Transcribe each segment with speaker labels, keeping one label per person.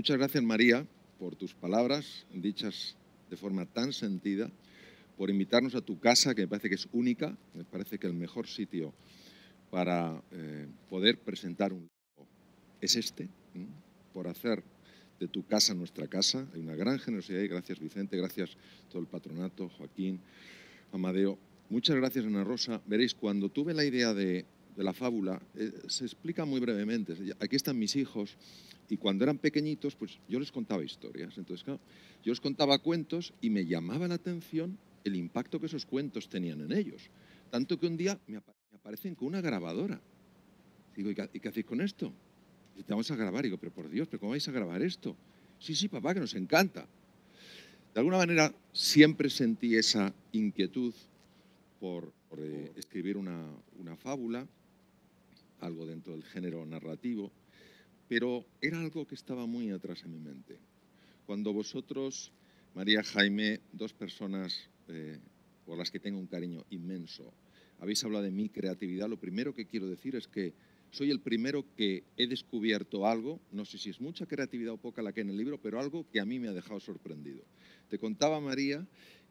Speaker 1: Muchas gracias, María, por tus palabras dichas de forma tan sentida, por invitarnos a tu casa, que me parece que es única, me parece que el mejor sitio para eh, poder presentar un libro es este, por hacer de tu casa nuestra casa. Hay una gran generosidad y gracias Vicente, gracias todo el patronato, Joaquín, Amadeo. Muchas gracias Ana Rosa. Veréis, cuando tuve la idea de de la fábula eh, se explica muy brevemente. Aquí están mis hijos y cuando eran pequeñitos, pues yo les contaba historias. Entonces, yo les contaba cuentos y me llamaba la atención el impacto que esos cuentos tenían en ellos. Tanto que un día me, aparecen con una grabadora. Digo, ¿y qué, hacéis con esto? Y te vamos a grabar. Digo, pero por Dios, ¿pero cómo vais a grabar esto? Sí, sí, papá, que nos encanta. De alguna manera siempre sentí esa inquietud por, eh, escribir una, una fábula algo dentro del género narrativo, pero era algo que estaba muy atrás en mi mente. Cuando vosotros, María Jaime, dos personas eh, por las que tengo un cariño inmenso, habéis hablado de mi creatividad, lo primero que quiero decir es que soy el primero que he descubierto algo, no sé si es mucha creatividad o poca la que hay en el libro, pero algo que a mí me ha dejado sorprendido. Te contaba, María,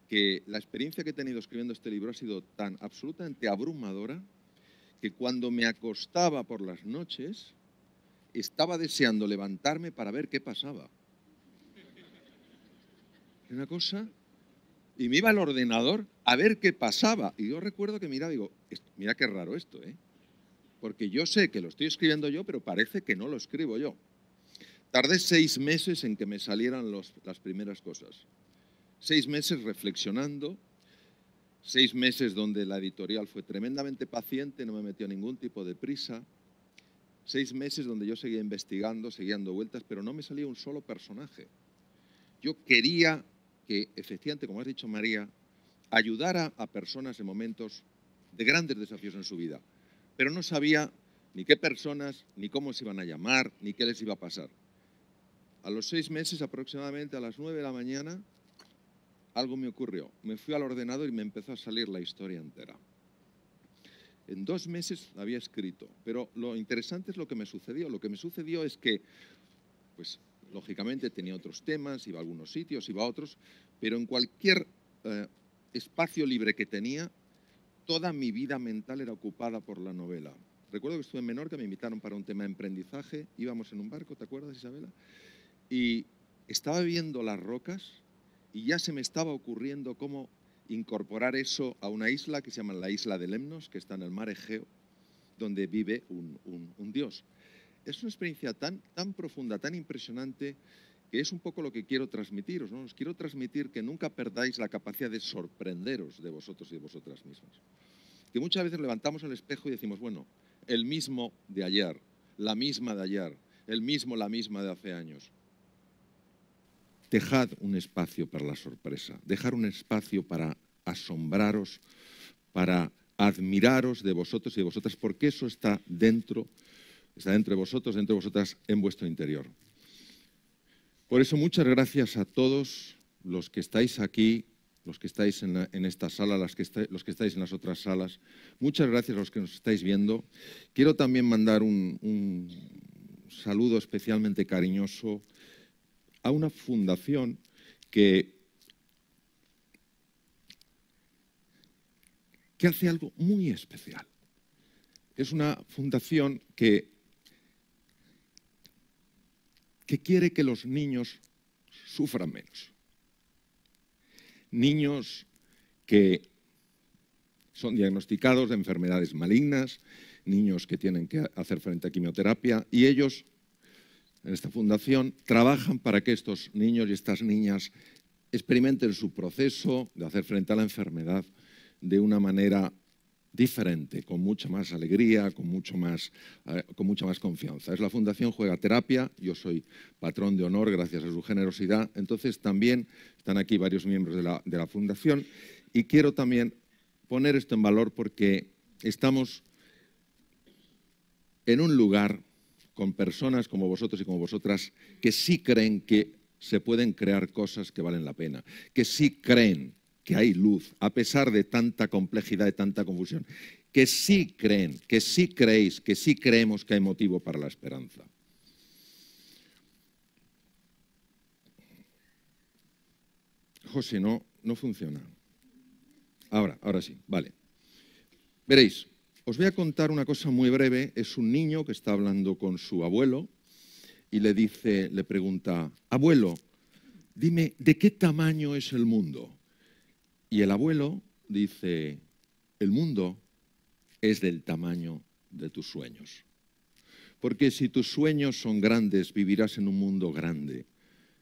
Speaker 1: que la experiencia que he tenido escribiendo este libro ha sido tan absolutamente abrumadora que cuando me acostaba por las noches, estaba deseando levantarme para ver qué pasaba. una cosa. Y me iba al ordenador a ver qué pasaba. Y yo recuerdo que miraba y digo, mira qué raro esto, ¿eh? Porque yo sé que lo estoy escribiendo yo, pero parece que no lo escribo yo. Tardé seis meses en que me salieran las primeras cosas. Seis meses reflexionando, seis meses donde la editorial fue tremendamente paciente, no me metió ningún tipo de prisa, seis meses donde yo seguía investigando, seguía dando vueltas, pero no me salía un solo personaje. Yo quería que, efectivamente, como has dicho María, ayudara a personas en momentos de grandes desafíos en su vida, pero no sabía ni qué personas, ni cómo se iban a llamar, ni qué les iba a pasar. A los seis meses aproximadamente, a las nueve de la mañana, algo me ocurrió. Me fui al ordenador y me empezó a salir la historia entera. En dos meses había escrito, pero lo interesante es lo que me sucedió. Lo que me sucedió es que, pues lógicamente tenía otros temas, iba a algunos sitios, iba a otros, pero en cualquier eh, espacio libre que tenía, toda mi vida mental era ocupada por la novela. Recuerdo que estuve en Menorca, me invitaron para un tema de emprendizaje, íbamos en un barco, ¿te acuerdas Isabela? Y estaba viendo las rocas y ya se me estaba ocurriendo cómo incorporar eso a una isla que se llama la isla de Lemnos, que está en el mar Egeo, donde vive un, dios. Es una experiencia tan, tan profunda, tan impresionante, que es un poco lo que quiero transmitiros. ¿no? Os quiero transmitir que nunca perdáis la capacidad de sorprenderos de vosotros y de vosotras mismas. Que muchas veces levantamos el espejo y decimos, bueno, el mismo de ayer, la misma de ayer, el mismo, la misma de hace años. Dejad un espacio para la sorpresa, dejar un espacio para asombraros, para admiraros de vosotros y de vosotras, porque eso está dentro, está entre vosotros, dentro de vosotras, en vuestro interior. Por eso muchas gracias a todos los que estáis aquí, los que estáis en, esta sala, las que los que estáis en las otras salas. Muchas gracias a los que nos estáis viendo. Quiero también mandar un saludo especialmente cariñoso a una fundación que, hace algo muy especial. Es una fundación que quiere que los niños sufran menos. Niños que son diagnosticados de enfermedades malignas, niños que tienen que hacer frente a quimioterapia y ellos en esta fundación, trabajan para que estos niños y estas niñas experimenten su proceso de hacer frente a la enfermedad de una manera diferente, con mucha más alegría, con, mucho más, eh, mucha más confianza. Es la Fundación Juega Terapia, yo soy patrón de honor gracias a su generosidad, entonces también están aquí varios miembros de la Fundación y quiero también poner esto en valor porque estamos en un lugar con personas como vosotros y como vosotras que sí creen que se pueden crear cosas que valen la pena, que sí creen que hay luz, a pesar de tanta complejidad y tanta confusión, que sí creen, que sí creéis, que sí creemos que hay motivo para la esperanza. José, no, no funciona. Ahora, ahora sí, vale. Veréis, os voy a contar una cosa muy breve. Es un niño que está hablando con su abuelo y le dice, le pregunta, abuelo, dime, ¿de qué tamaño es el mundo? Y el abuelo dice, el mundo es del tamaño de tus sueños. Porque si tus sueños son grandes, vivirás en un mundo grande.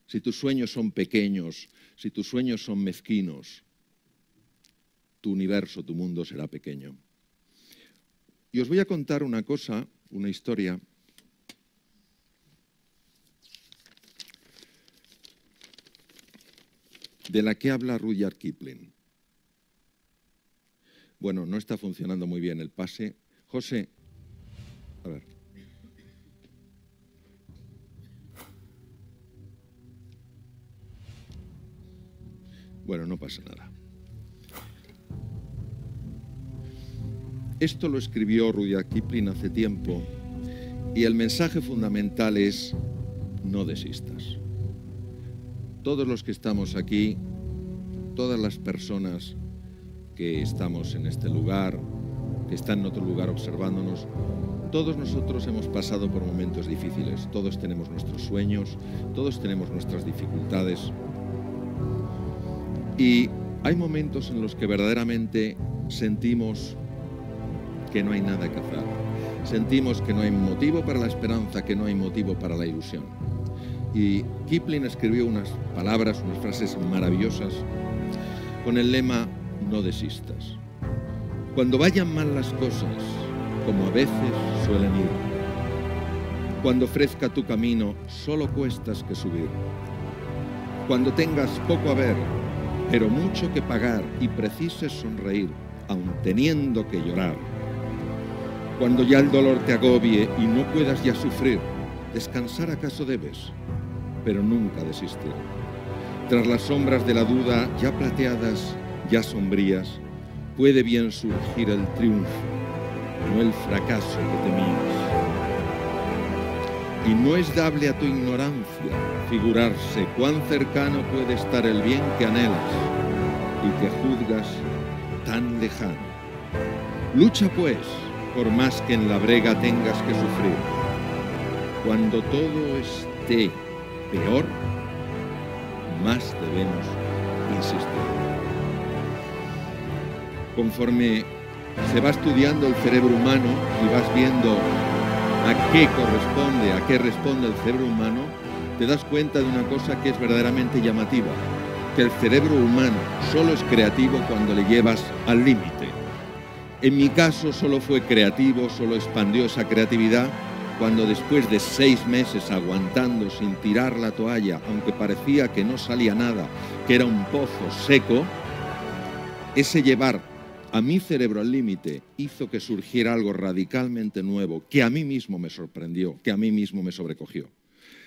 Speaker 1: Si tus sueños son pequeños, si tus sueños son mezquinos, tu universo, tu mundo será pequeño. Y os voy a contar una cosa, una historia. de la que habla Rudyard Kipling. Bueno, no está funcionando muy bien el pase. José, a ver. Bueno, no pasa nada. Esto lo escribió Rudyard Kipling hace tiempo y el mensaje fundamental es no desistas. Todos los que estamos aquí, todas las personas que estamos en este lugar, que están en otro lugar observándonos, todos nosotros hemos pasado por momentos difíciles, todos tenemos nuestros sueños, todos tenemos nuestras dificultades. Y hay momentos en los que verdaderamente sentimos que no hay nada que hacer. Sentimos que no hay motivo para la esperanza, que no hay motivo para la ilusión. Y Kipling escribió unas palabras, unas frases maravillosas con el lema no desistas. Cuando vayan mal las cosas, como a veces suelen ir. Cuando ofrezca tu camino, solo cuestas que subir. Cuando tengas poco a ver, pero mucho que pagar y precises sonreír, aun teniendo que llorar, cuando ya el dolor te agobie y no puedas ya sufrir, descansar acaso debes, pero nunca desistir. Tras las sombras de la duda, ya plateadas, ya sombrías, puede bien surgir el triunfo, no el fracaso que temías. Y no es dable a tu ignorancia figurarse cuán cercano puede estar el bien que anhelas y que juzgas tan lejano. Lucha pues por más que en la brega tengas que sufrir. Cuando todo esté peor, más debemos insistir. Conforme se va estudiando el cerebro humano y vas viendo a qué corresponde, a qué responde el cerebro humano, te das cuenta de una cosa que es verdaderamente llamativa, que el cerebro humano solo es creativo cuando le llevas al límite. En mi caso solo fue creativo, solo expandió esa creatividad cuando después de seis meses aguantando sin tirar la toalla, aunque parecía que no salía nada, que era un pozo seco, ese llevar a mi cerebro al límite hizo que surgiera algo radicalmente nuevo, que a mí mismo me sorprendió, que a mí mismo me sobrecogió.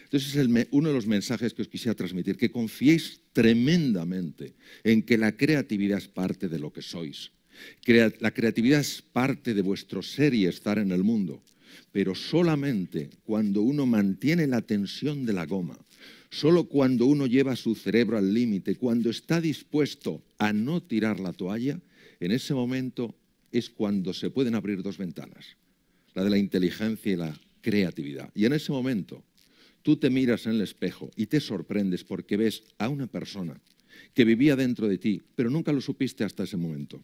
Speaker 1: Entonces es uno de los mensajes que os quisiera transmitir, que confiéis tremendamente en que la creatividad es parte de lo que sois la creatividad es parte de vuestro ser y estar en el mundo, pero solamente cuando uno mantiene la tensión de la goma, solo cuando uno lleva su cerebro al límite, cuando está dispuesto a no tirar la toalla, en ese momento es cuando se pueden abrir dos ventanas, la de la inteligencia y la creatividad. Y en ese momento tú te miras en el espejo y te sorprendes porque ves a una persona que vivía dentro de ti, pero nunca lo supiste hasta ese momento.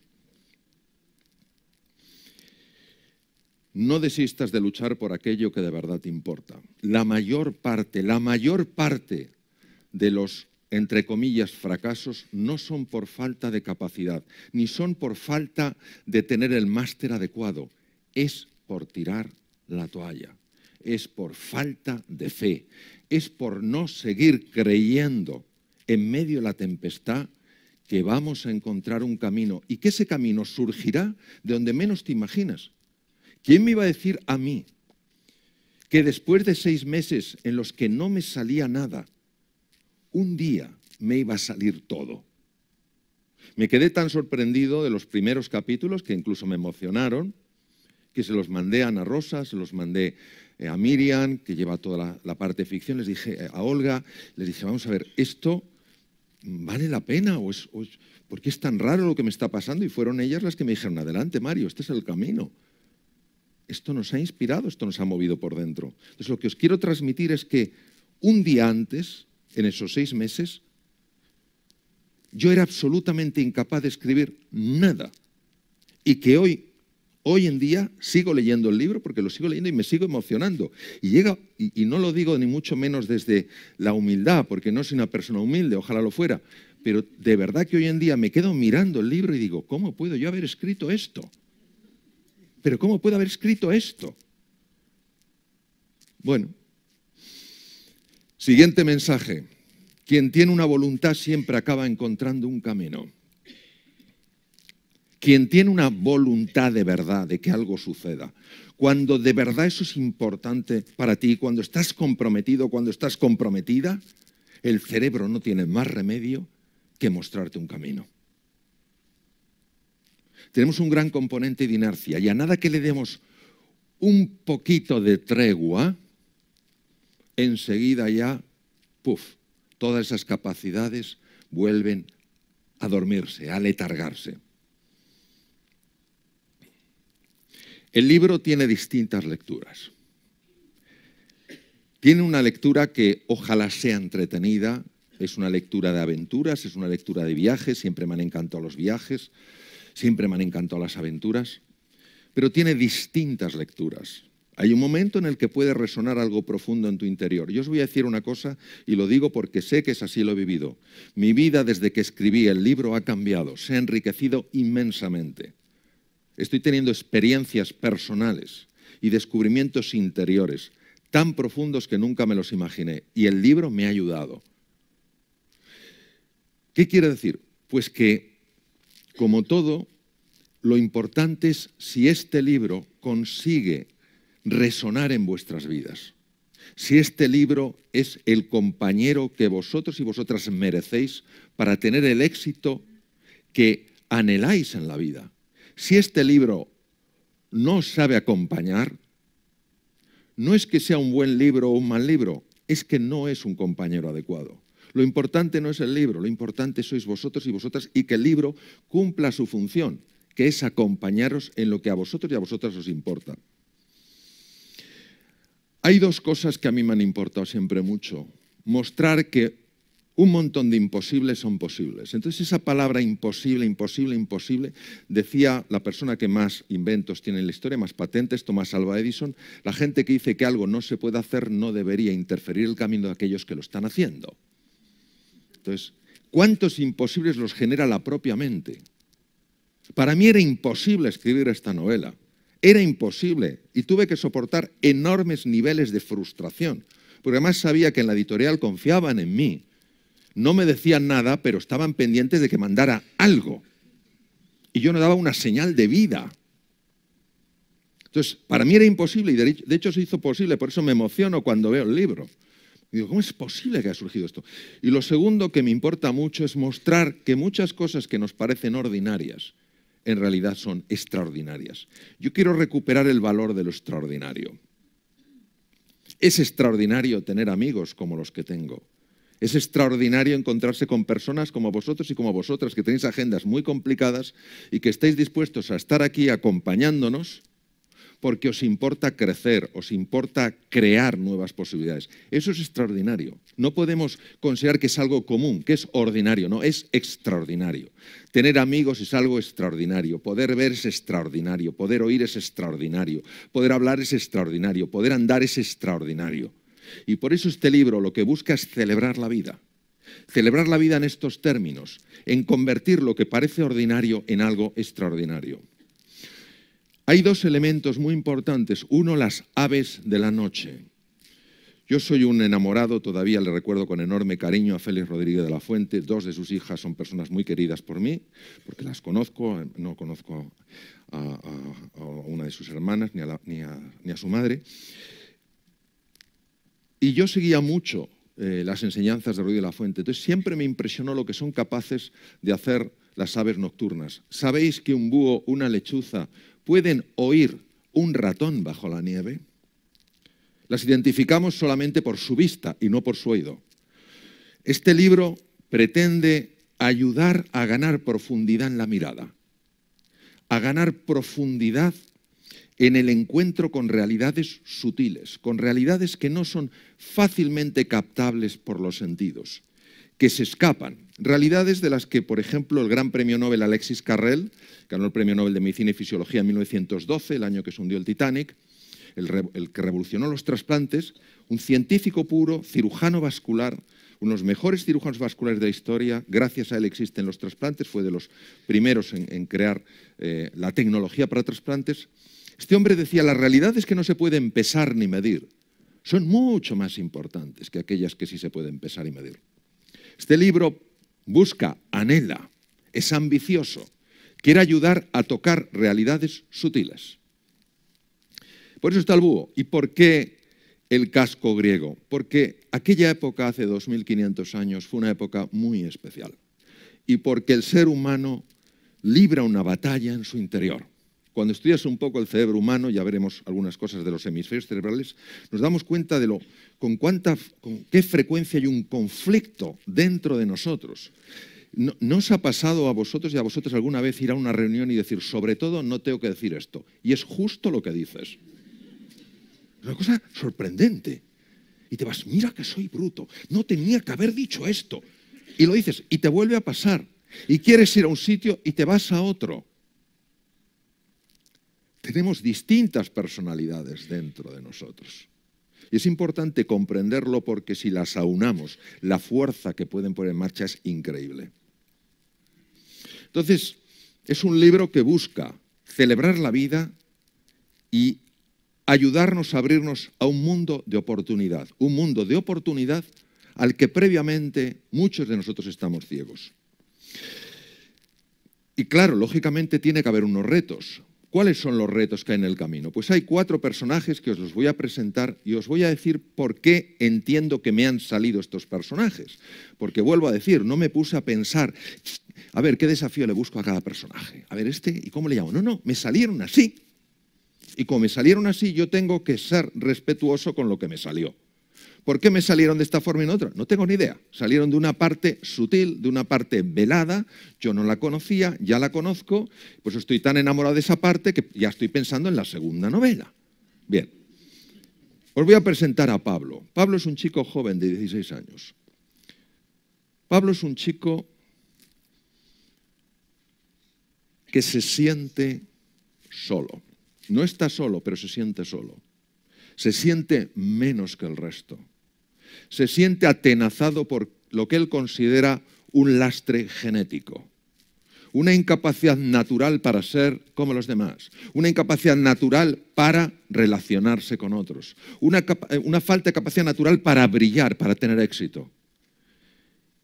Speaker 1: No desistas de luchar por aquello que de verdad te importa. La mayor parte, la mayor parte de los, entre comillas, fracasos no son por falta de capacidad, ni son por falta de tener el máster adecuado. Es por tirar la toalla, es por falta de fe, es por no seguir creyendo en medio de la tempestad que vamos a encontrar un camino y que ese camino surgirá de donde menos te imaginas. ¿Quién me iba a decir a mí que después de seis meses en los que no me salía nada, un día me iba a salir todo? Me quedé tan sorprendido de los primeros capítulos, que incluso me emocionaron, que se los mandé a Ana Rosa, se los mandé eh, a Miriam, que lleva toda la, parte de ficción, les dije eh, a Olga, les dije, vamos a ver, esto vale la pena o es, es tan raro lo que me está pasando y fueron ellas las que me dijeron adelante Mario este es el camino esto nos ha inspirado, esto nos ha movido por dentro. Entonces lo que os quiero transmitir es que un día antes, en esos seis meses, yo era absolutamente incapaz de escribir nada. Y que hoy, hoy en día, sigo leyendo el libro porque lo sigo leyendo y me sigo emocionando. Y, llega, y, y no lo digo ni mucho menos desde la humildad, porque no soy una persona humilde, ojalá lo fuera. Pero de verdad que hoy en día me quedo mirando el libro y digo, ¿cómo puedo yo haber escrito esto? pero ¿cómo puede haber escrito esto? Bueno, siguiente mensaje. Quien tiene una voluntad siempre acaba encontrando un camino. Quien tiene una voluntad de verdad de que algo suceda, cuando de verdad eso es importante para ti, cuando estás comprometido, cuando estás comprometida, el cerebro no tiene más remedio que mostrarte un camino tenemos un gran componente de inercia y a nada que le demos un poquito de tregua, enseguida ya, puff, todas esas capacidades vuelven a dormirse, a letargarse. El libro tiene distintas lecturas. Tiene una lectura que ojalá sea entretenida, es una lectura de aventuras, es una lectura de viajes, siempre me han encantado los viajes, Siempre me han encantado las aventuras, pero tiene distintas lecturas. Hay un momento en el que puede resonar algo profundo en tu interior. Yo os voy a decir una cosa y lo digo porque sé que es así lo he vivido. Mi vida desde que escribí el libro ha cambiado, se ha enriquecido inmensamente. Estoy teniendo experiencias personales y descubrimientos interiores tan profundos que nunca me los imaginé y el libro me ha ayudado. ¿Qué quiere decir? Pues que como todo, lo importante es si este libro consigue resonar en vuestras vidas, si este libro es el compañero que vosotros y vosotras merecéis para tener el éxito que anheláis en la vida. Si este libro no sabe acompañar, no es que sea un buen libro o un mal libro, es que no es un compañero adecuado. Lo importante no es el libro, lo importante sois vosotros y vosotras y que el libro cumpla su función, que es acompañaros en lo que a vosotros y a vosotras os importa. Hay dos cosas que a mí me han importado siempre mucho. Mostrar que un montón de imposibles son posibles. Entonces esa palabra imposible, imposible, imposible, decía la persona que más inventos tiene en la historia, más patentes, Tomás Alva Edison, la gente que dice que algo no se puede hacer no debería interferir el camino de aquellos que lo están haciendo. Entonces, ¿cuántos imposibles los genera la propia mente? Para mí era imposible escribir esta novela. Era imposible y tuve que soportar enormes niveles de frustración, porque además sabía que en la editorial confiaban en mí. No me decían nada, pero estaban pendientes de que mandara algo. Y yo no daba una señal de vida. Entonces, para mí era imposible y de hecho se hizo posible, por eso me emociono cuando veo el libro digo, ¿cómo es posible que haya surgido esto? Y lo segundo que me importa mucho es mostrar que muchas cosas que nos parecen ordinarias en realidad son extraordinarias. Yo quiero recuperar el valor de lo extraordinario. Es extraordinario tener amigos como los que tengo. Es extraordinario encontrarse con personas como vosotros y como vosotras que tenéis agendas muy complicadas y que estáis dispuestos a estar aquí acompañándonos porque os importa crecer, os importa crear nuevas posibilidades. Eso es extraordinario. No podemos considerar que es algo común, que es ordinario, no, es extraordinario. Tener amigos es algo extraordinario, poder ver es extraordinario, poder oír es extraordinario, poder hablar es extraordinario, poder andar es extraordinario. Y por eso este libro lo que busca es celebrar la vida. Celebrar la vida en estos términos, en convertir lo que parece ordinario en algo extraordinario. Hay dos elementos muy importantes. Uno, las aves de la noche. Yo soy un enamorado, todavía le recuerdo con enorme cariño a Félix Rodríguez de la Fuente. Dos de sus hijas son personas muy queridas por mí, porque las conozco, no conozco a, una de sus hermanas ni a, su madre. Y yo seguía mucho eh, las enseñanzas de Rodríguez de la Fuente, entonces siempre me impresionó lo que son capaces de hacer las aves nocturnas. ¿Sabéis que un búho, una lechuza, pueden oír un ratón bajo la nieve, las identificamos solamente por su vista y no por su oído. Este libro pretende ayudar a ganar profundidad en la mirada, a ganar profundidad en el encuentro con realidades sutiles, con realidades que no son fácilmente captables por los sentidos que se escapan. Realidades de las que, por ejemplo, el gran premio Nobel Alexis Carrel, ganó el premio Nobel de Medicina y Fisiología en 1912, el año que se hundió el Titanic, el, que revolucionó los trasplantes, un científico puro, cirujano vascular, uno de los mejores cirujanos vasculares de la historia, gracias a él existen los trasplantes, fue de los primeros en, crear eh, la tecnología para trasplantes. Este hombre decía, las realidades que no se pueden pesar ni medir son mucho más importantes que aquellas que sí se pueden pesar y medir. Este libro busca, anhela, es ambicioso, quiere ayudar a tocar realidades sutiles. Por eso está el búho. ¿Y por qué el casco griego? Porque aquella época, hace 2500 años, fue una época muy especial. Y porque el ser humano libra una batalla en su interior. Cuando estudias un poco el cerebro humano, ya veremos algunas cosas de los hemisferios cerebrales, nos damos cuenta de lo, con, cuánta, con qué frecuencia hay un conflicto dentro de nosotros. No, os ha pasado a vosotros y a vosotros alguna vez ir a una reunión y decir, sobre todo no tengo que decir esto? Y es justo lo que dices. una cosa sorprendente. Y te vas, mira que soy bruto, no tenía que haber dicho esto. Y lo dices, y te vuelve a pasar. Y quieres ir a un sitio y te vas a otro. Tenemos distintas personalidades dentro de nosotros. Y es importante comprenderlo porque si las aunamos, la fuerza que pueden poner en marcha es increíble. Entonces, es un libro que busca celebrar la vida y ayudarnos a abrirnos a un mundo de oportunidad, un mundo de oportunidad al que previamente muchos de nosotros estamos ciegos. Y claro, lógicamente tiene que haber unos retos, ¿Cuáles son los retos que hay en el camino? Pues hay cuatro personajes que os los voy a presentar y os voy a decir por qué entiendo que me han salido estos personajes. Porque vuelvo a decir, no me puse a pensar, a ver, ¿qué desafío le busco a cada personaje? A ver, este, ¿y cómo le llamo? No, no, me salieron así. Y como me salieron así, yo tengo que ser respetuoso con lo que me salió. ¿Por qué me salieron de esta forma y no otra? No tengo ni idea. Salieron de una parte sutil, de una parte velada. Yo no la conocía, ya la conozco. Pues estoy tan enamorado de esa parte que ya estoy pensando en la segunda novela. Bien. Os voy a presentar a Pablo. Pablo es un chico joven de 16 años. Pablo es un chico que se siente solo. No está solo, pero se siente solo. Se siente menos que el resto se siente atenazado por lo que él considera un lastre genético, una incapacidad natural para ser como los demás, una incapacidad natural para relacionarse con otros, una, eh, falta de capacidad natural para brillar, para tener éxito.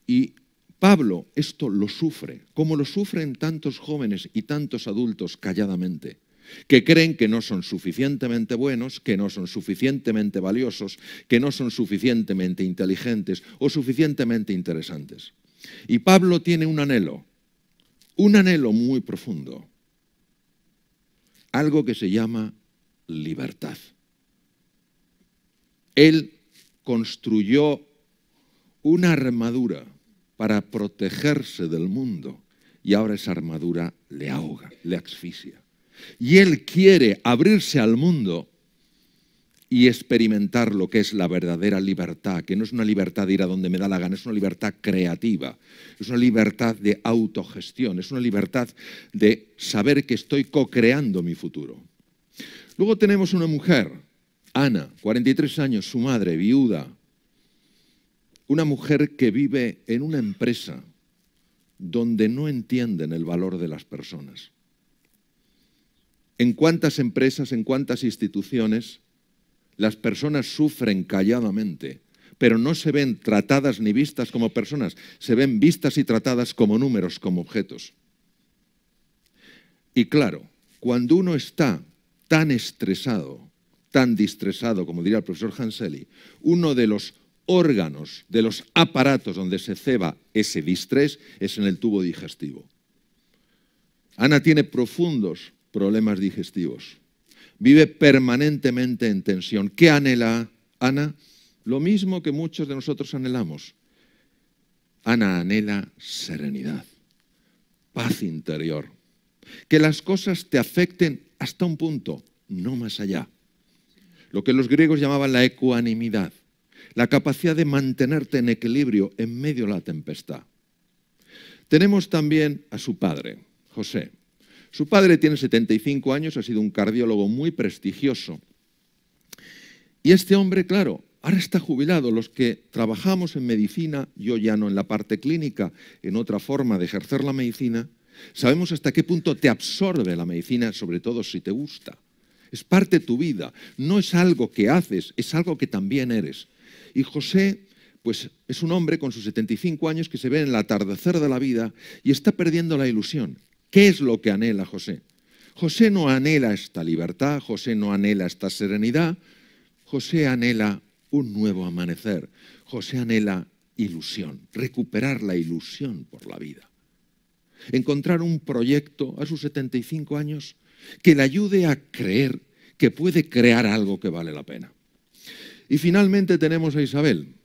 Speaker 1: Y Pablo esto lo sufre, como lo sufren tantos jóvenes y tantos adultos calladamente que creen que no son suficientemente buenos, que no son suficientemente valiosos, que no son suficientemente inteligentes o suficientemente interesantes. Y Pablo tiene un anhelo, un anhelo muy profundo, algo que se llama libertad. Él construyó una armadura para protegerse del mundo y ahora esa armadura le ahoga, le asfixia. Y Él quiere abrirse al mundo y experimentar lo que es la verdadera libertad, que no es una libertad de ir a donde me da la gana, es una libertad creativa, es una libertad de autogestión, es una libertad de saber que estoy co-creando mi futuro. Luego tenemos una mujer, Ana, 43 años, su madre, viuda, una mujer que vive en una empresa donde no entienden el valor de las personas en cuántas empresas, en cuántas instituciones las personas sufren calladamente, pero no se ven tratadas ni vistas como personas, se ven vistas y tratadas como números, como objetos. Y claro, cuando uno está tan estresado, tan distresado, como diría el profesor Hanseli, uno de los órganos, de los aparatos donde se ceba ese distrés es en el tubo digestivo. Ana tiene profundos problemas digestivos. Vive permanentemente en tensión. ¿Qué anhela Ana? Lo mismo que muchos de nosotros anhelamos. Ana anhela serenidad, paz interior, que las cosas te afecten hasta un punto, no más allá. Lo que los griegos llamaban la ecuanimidad, la capacidad de mantenerte en equilibrio en medio de la tempestad. Tenemos también a su padre, José. Su padre tiene 75 años, ha sido un cardiólogo muy prestigioso. Y este hombre, claro, ahora está jubilado. Los que trabajamos en medicina, yo ya no en la parte clínica, en otra forma de ejercer la medicina, sabemos hasta qué punto te absorbe la medicina, sobre todo si te gusta. Es parte de tu vida, no es algo que haces, es algo que también eres. Y José, pues es un hombre con sus 75 años que se ve en el atardecer de la vida y está perdiendo la ilusión. ¿Qué es lo que anhela José? José no anhela esta libertad, José no anhela esta serenidad, José anhela un nuevo amanecer, José anhela ilusión, recuperar la ilusión por la vida, encontrar un proyecto a sus 75 años que le ayude a creer que puede crear algo que vale la pena. Y finalmente tenemos a Isabel.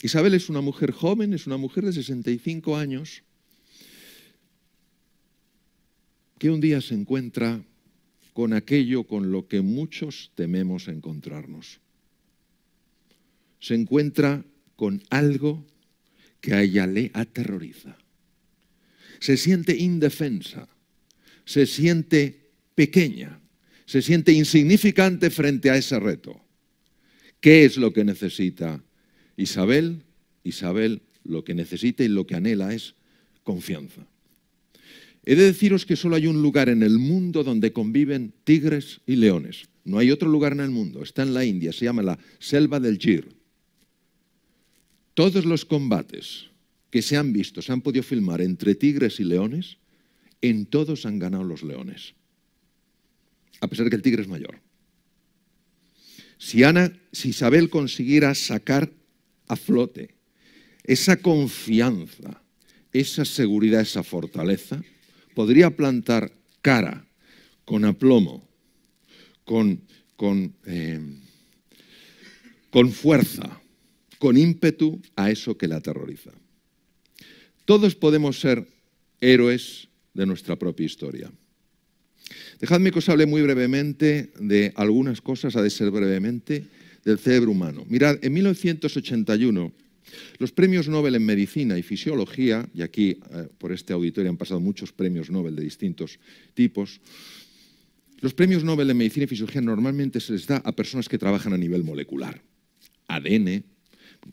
Speaker 1: Isabel es una mujer joven, es una mujer de 65 años, que un día se encuentra con aquello con lo que muchos tememos encontrarnos. Se encuentra con algo que a ella le aterroriza. Se siente indefensa, se siente pequeña, se siente insignificante frente a ese reto. ¿Qué es lo que necesita Isabel? Isabel lo que necesita y lo que anhela es confianza. He de deciros que solo hay un lugar en el mundo donde conviven tigres y leones. No hay otro lugar en el mundo. Está en la India, se llama la Selva del Gir. Todos los combates que se han visto, se han podido filmar entre tigres y leones, en todos han ganado los leones. A pesar de que el tigre es mayor. Si, Ana, si Isabel consiguiera sacar a flote esa confianza, esa seguridad, esa fortaleza, podría plantar cara, con aplomo, con, eh, con, fuerza, con ímpetu a eso que la aterroriza. Todos podemos ser héroes de nuestra propia historia. Dejadme que os hable muy brevemente de algunas cosas, ha de ser brevemente, del cerebro humano. Mirad, en 1981 los premios Nobel en medicina y fisiología, y aquí eh, por este auditorio han pasado muchos premios Nobel de distintos tipos, los premios Nobel en medicina y fisiología normalmente se les da a personas que trabajan a nivel molecular, ADN,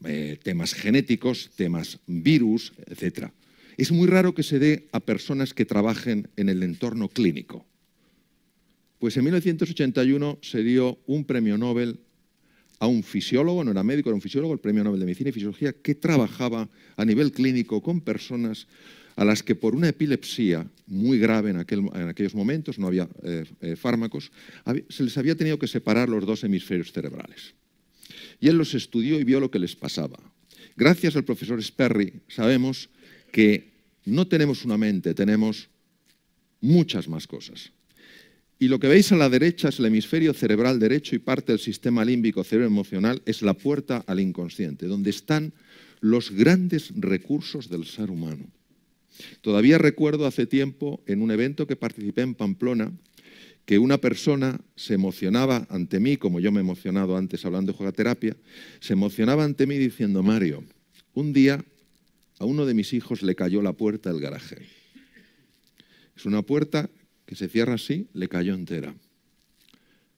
Speaker 1: eh, temas genéticos, temas virus, etc. Es muy raro que se dé a personas que trabajen en el entorno clínico. Pues en 1981 se dio un premio Nobel a un fisiólogo, no era médico, era un fisiólogo, el premio Nobel de Medicina y Fisiología, que trabajaba a nivel clínico con personas a las que por una epilepsia muy grave en, aquellos momentos, no había eh, eh, fármacos, se les había tenido que separar los dos hemisferios cerebrales. Y él los estudió y vio lo que les pasaba. Gracias al profesor Sperry sabemos que no tenemos una mente, tenemos muchas más cosas. Y lo que veis a la derecha es el hemisferio cerebral derecho y parte del sistema límbico cerebroemocional es la puerta al inconsciente, donde están los grandes recursos del ser humano. Todavía recuerdo hace tiempo en un evento que participé en Pamplona que una persona se emocionaba ante mí, como yo me he emocionado antes hablando de jugaterapia, se emocionaba ante mí diciendo, Mario, un día a uno de mis hijos le cayó la puerta del garaje. Es una puerta que se cierra así, le cayó entera.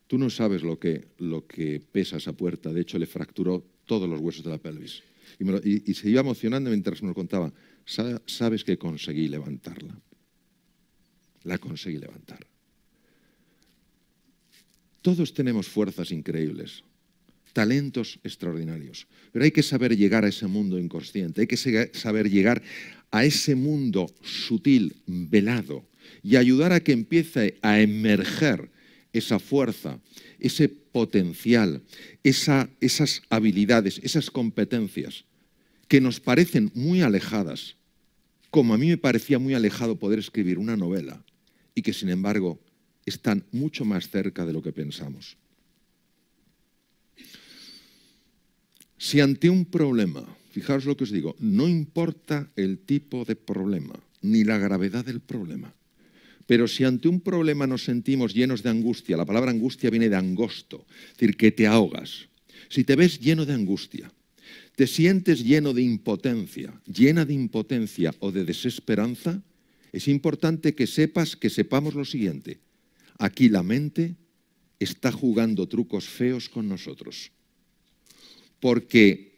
Speaker 1: Tú no sabes lo que, lo que pesa esa puerta, de hecho le fracturó todos los huesos de la pelvis. Y, y se iba emocionando mientras me lo contaba. Sabes que conseguí levantarla. La conseguí levantar. Todos tenemos fuerzas increíbles, talentos extraordinarios, pero hay que saber llegar a ese mundo inconsciente, hay que saber llegar a ese mundo sutil, velado, y ayudar a que empiece a emerger esa fuerza, ese potencial, esas habilidades, esas competencias que nos parecen muy alejadas, como a mí me parecía muy alejado poder escribir una novela y que sin embargo están mucho más cerca de lo que pensamos. Si ante un problema, fijaros lo que os digo, no importa el tipo de problema ni la gravedad del problema, pero si ante un problema nos sentimos llenos de angustia, la palabra angustia viene de angosto, es decir, que te ahogas. Si te ves lleno de angustia, te sientes lleno de impotencia, llena de impotencia o de desesperanza, es importante que sepas que sepamos lo siguiente. Aquí la mente está jugando trucos feos con nosotros. Porque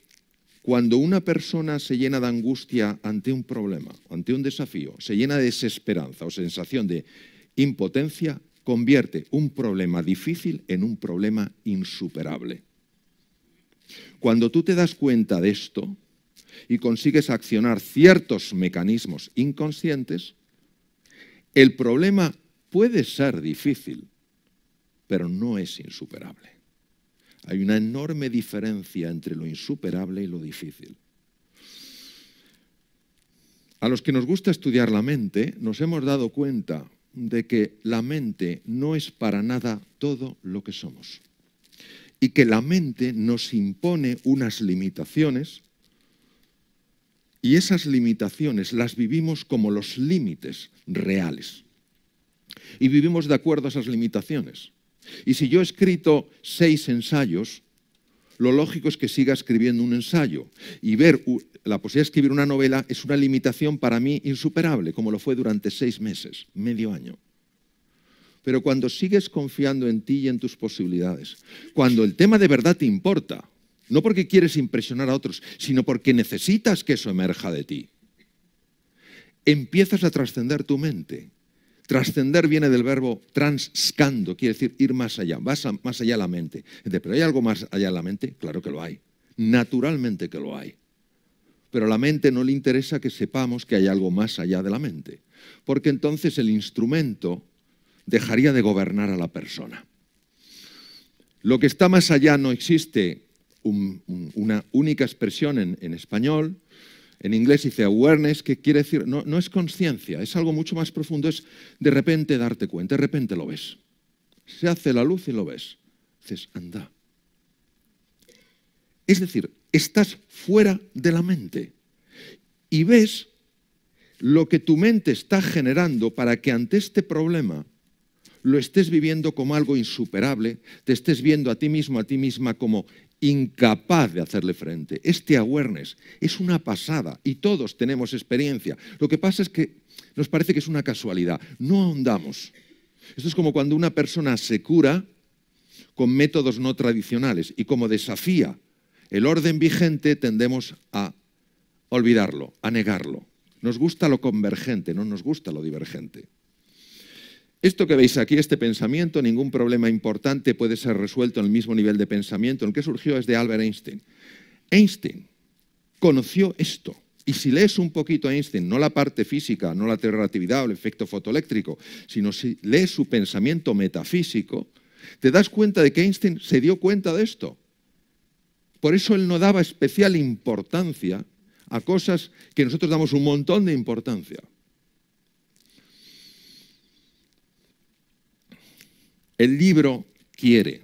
Speaker 1: cuando una persona se llena de angustia ante un problema, ante un desafío, se llena de desesperanza o sensación de impotencia, convierte un problema difícil en un problema insuperable. Cuando tú te das cuenta de esto y consigues accionar ciertos mecanismos inconscientes, el problema puede ser difícil, pero no es insuperable. Hay una enorme diferencia entre lo insuperable y lo difícil. A los que nos gusta estudiar la mente, nos hemos dado cuenta de que la mente no es para nada todo lo que somos. Y que la mente nos impone unas limitaciones y esas limitaciones las vivimos como los límites reales. Y vivimos de acuerdo a esas limitaciones. Y si yo he escrito seis ensayos, lo lógico es que siga escribiendo un ensayo. Y ver la posibilidad de escribir una novela es una limitación para mí insuperable, como lo fue durante seis meses, medio año. Pero cuando sigues confiando en ti y en tus posibilidades, cuando el tema de verdad te importa, no porque quieres impresionar a otros, sino porque necesitas que eso emerja de ti, empiezas a trascender tu mente Trascender viene del verbo transcando, quiere decir ir más allá, vas más allá de la mente. ¿Pero hay algo más allá de la mente? Claro que lo hay. Naturalmente que lo hay. Pero a la mente no le interesa que sepamos que hay algo más allá de la mente, porque entonces el instrumento dejaría de gobernar a la persona. Lo que está más allá no existe una única expresión en español, en inglés dice awareness, que quiere decir, no, no es conciencia, es algo mucho más profundo, es de repente darte cuenta, de repente lo ves. Se hace la luz y lo ves. Dices, anda. Es decir, estás fuera de la mente y ves lo que tu mente está generando para que ante este problema lo estés viviendo como algo insuperable, te estés viendo a ti mismo, a ti misma como incapaz de hacerle frente. Este awareness es una pasada y todos tenemos experiencia. Lo que pasa es que nos parece que es una casualidad. No ahondamos. Esto es como cuando una persona se cura con métodos no tradicionales y como desafía el orden vigente tendemos a olvidarlo, a negarlo. Nos gusta lo convergente, no nos gusta lo divergente. Esto que veis aquí, este pensamiento, ningún problema importante puede ser resuelto en el mismo nivel de pensamiento. El que surgió es de Albert Einstein. Einstein conoció esto. Y si lees un poquito a Einstein, no la parte física, no la teoría de relatividad o el efecto fotoeléctrico, sino si lees su pensamiento metafísico, te das cuenta de que Einstein se dio cuenta de esto. Por eso él no daba especial importancia a cosas que nosotros damos un montón de importancia. El libro quiere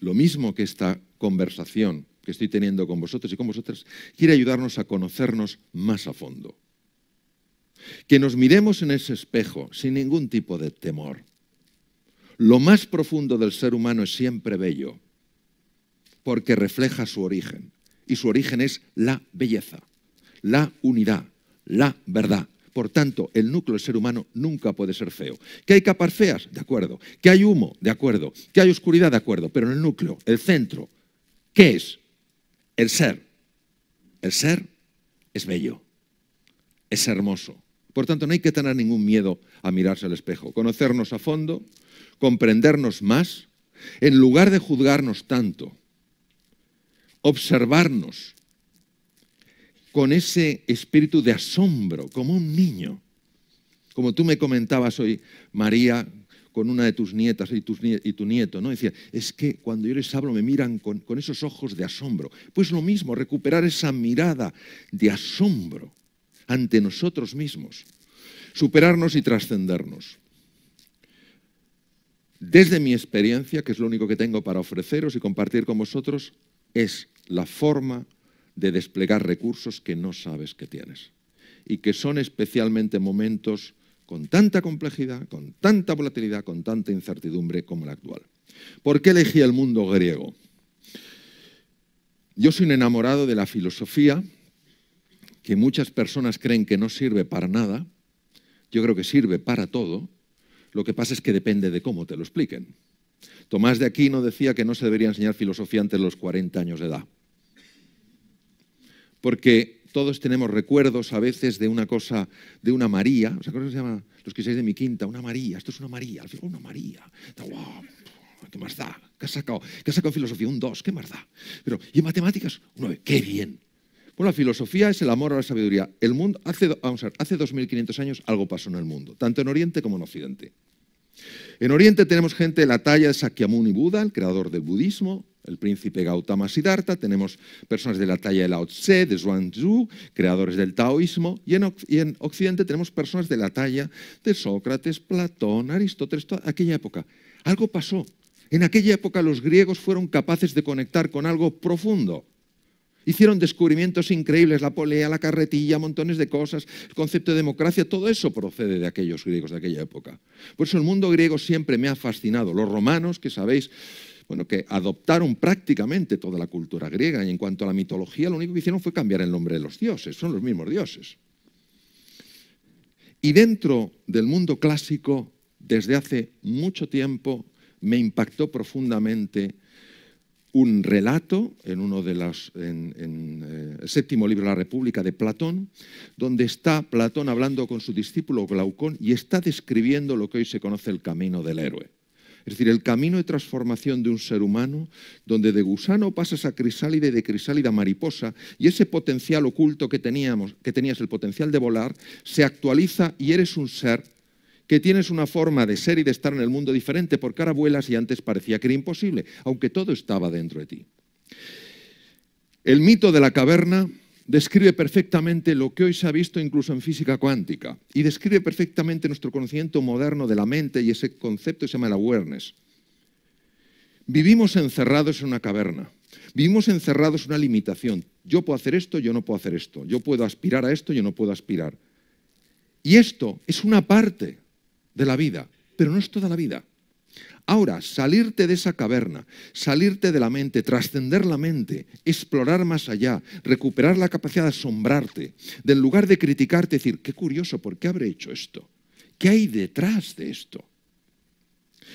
Speaker 1: lo mismo que esta conversación que estoy teniendo con vosotros y con vosotras, quiere ayudarnos a conocernos más a fondo. Que nos miremos en ese espejo sin ningún tipo de temor. Lo más profundo del ser humano es siempre bello, porque refleja su origen. Y su origen es la belleza, la unidad, la verdad, por tanto, el núcleo del ser humano nunca puede ser feo. ¿Que hay capas feas? De acuerdo. ¿Que hay humo? De acuerdo. ¿Que hay oscuridad? De acuerdo. Pero en el núcleo, el centro, ¿qué es? El ser. El ser es bello, es hermoso. Por tanto, no hay que tener ningún miedo a mirarse al espejo. Conocernos a fondo, comprendernos más, en lugar de juzgarnos tanto, observarnos, con ese espíritu de asombro, como un niño. Como tú me comentabas hoy, María, con una de tus nietas y, tu nieto, ¿no? Decía, es que cuando yo les hablo me miran con, con esos ojos de asombro. Pues lo mismo, recuperar esa mirada de asombro ante nosotros mismos, superarnos y trascendernos. Desde mi experiencia, que es lo único que tengo para ofreceros y compartir con vosotros, es la forma de desplegar recursos que no sabes que tienes y que son especialmente momentos con tanta complejidad, con tanta volatilidad, con tanta incertidumbre como la actual. ¿Por qué elegí el mundo griego? Yo soy un enamorado de la filosofía, que muchas personas creen que no sirve para nada. Yo creo que sirve para todo. Lo que pasa es que depende de cómo te lo expliquen. Tomás de Aquino decía que no se debería enseñar filosofía antes de los 40 años de edad porque todos tenemos recuerdos a veces de una cosa, de una María, ¿os acordáis que se llama? Los que seáis de mi quinta, una María, esto es una María, al final una María, ¿qué más da? ¿Qué ha sacado? en filosofía? Un 2, ¿qué más da? Pero, ¿y en matemáticas? Un 9, ¡qué bien! Bueno, la filosofía es el amor a la sabiduría. El mundo, hace, vamos a ver, hace 2.500 años algo pasó en el mundo, tanto en Oriente como en Occidente. En Oriente tenemos gente de la talla de Sakyamuni Buda, el creador del budismo, el príncipe Gautama Siddhartha, tenemos personas de la talla de Lao Tse, de Zhuangzi, creadores del taoísmo, y en, y en, Occidente tenemos personas de la talla de Sócrates, Platón, Aristóteles, toda aquella época. Algo pasó. En aquella época los griegos fueron capaces de conectar con algo profundo. Hicieron descubrimientos increíbles, la polea, la carretilla, montones de cosas, el concepto de democracia, todo eso procede de aquellos griegos de aquella época. Por eso el mundo griego siempre me ha fascinado. Los romanos, que sabéis, bueno, que adoptaron prácticamente toda la cultura griega y en cuanto a la mitología lo único que hicieron fue cambiar el nombre de los dioses, son los mismos dioses. Y dentro del mundo clásico, desde hace mucho tiempo, me impactó profundamente un relato en uno de los en, eh, el séptimo libro de la República de Platón, donde está Platón hablando con su discípulo Glaucón y está describiendo lo que hoy se conoce el camino del héroe. Es decir, el camino de transformación de un ser humano, donde de gusano pasas a crisálida y de crisálida a mariposa, y ese potencial oculto que teníamos, que tenías, el potencial de volar, se actualiza y eres un ser que tienes una forma de ser y de estar en el mundo diferente, porque ahora vuelas y antes parecía que era imposible, aunque todo estaba dentro de ti. El mito de la caverna describe perfectamente lo que hoy se ha visto incluso en física cuántica y describe perfectamente nuestro conocimiento moderno de la mente y ese concepto se llama el awareness. Vivimos encerrados en una caverna, vivimos encerrados en una limitación. Yo puedo hacer esto, yo no puedo hacer esto, yo puedo aspirar a esto, yo no puedo aspirar. Y esto es una parte de la vida, pero no es toda la vida. Ahora, salirte de esa caverna, salirte de la mente, trascender la mente, explorar más allá, recuperar la capacidad de asombrarte, del lugar de criticarte, decir, qué curioso, ¿por qué habré hecho esto? ¿Qué hay detrás de esto?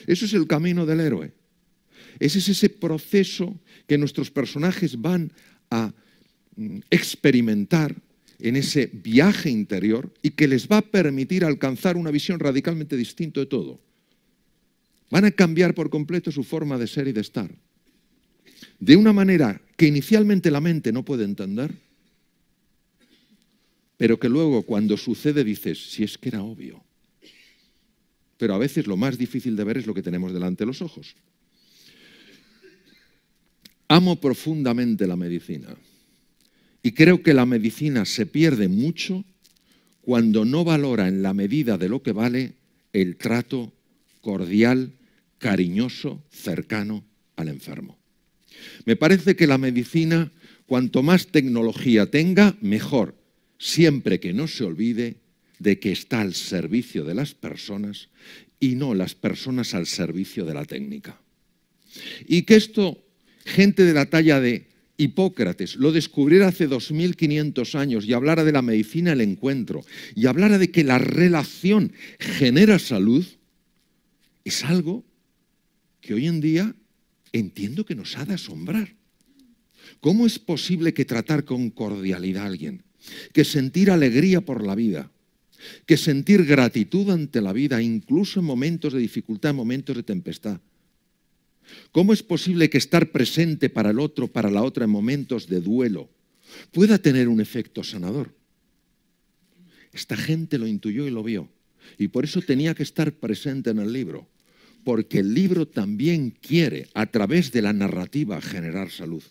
Speaker 1: Eso es el camino del héroe. Ese es ese proceso que nuestros personajes van a mm, experimentar en ese viaje interior y que les va a permitir alcanzar una visión radicalmente distinta de todo. Van a cambiar por completo su forma de ser y de estar. De una manera que inicialmente la mente no puede entender, pero que luego cuando sucede dices, si es que era obvio. Pero a veces lo más difícil de ver es lo que tenemos delante de los ojos. Amo profundamente la medicina. Y creo que la medicina se pierde mucho cuando no valora en la medida de lo que vale el trato cordial, cariñoso, cercano al enfermo. Me parece que la medicina, cuanto más tecnología tenga, mejor, siempre que no se olvide de que está al servicio de las personas y no las personas al servicio de la técnica. Y que esto, gente de la talla de Hipócrates lo descubriera hace 2500 años y hablara de la medicina el encuentro y hablara de que la relación genera salud, es algo que hoy en día entiendo que nos ha de asombrar. ¿Cómo es posible que tratar con cordialidad a alguien, que sentir alegría por la vida, que sentir gratitud ante la vida, incluso en momentos de dificultad, en momentos de tempestad, ¿Cómo es posible que estar presente para el otro, para la otra en momentos de duelo, pueda tener un efecto sanador? Esta gente lo intuyó y lo vio. Y por eso tenía que estar presente en el libro. Porque el libro también quiere, a través de la narrativa, generar salud.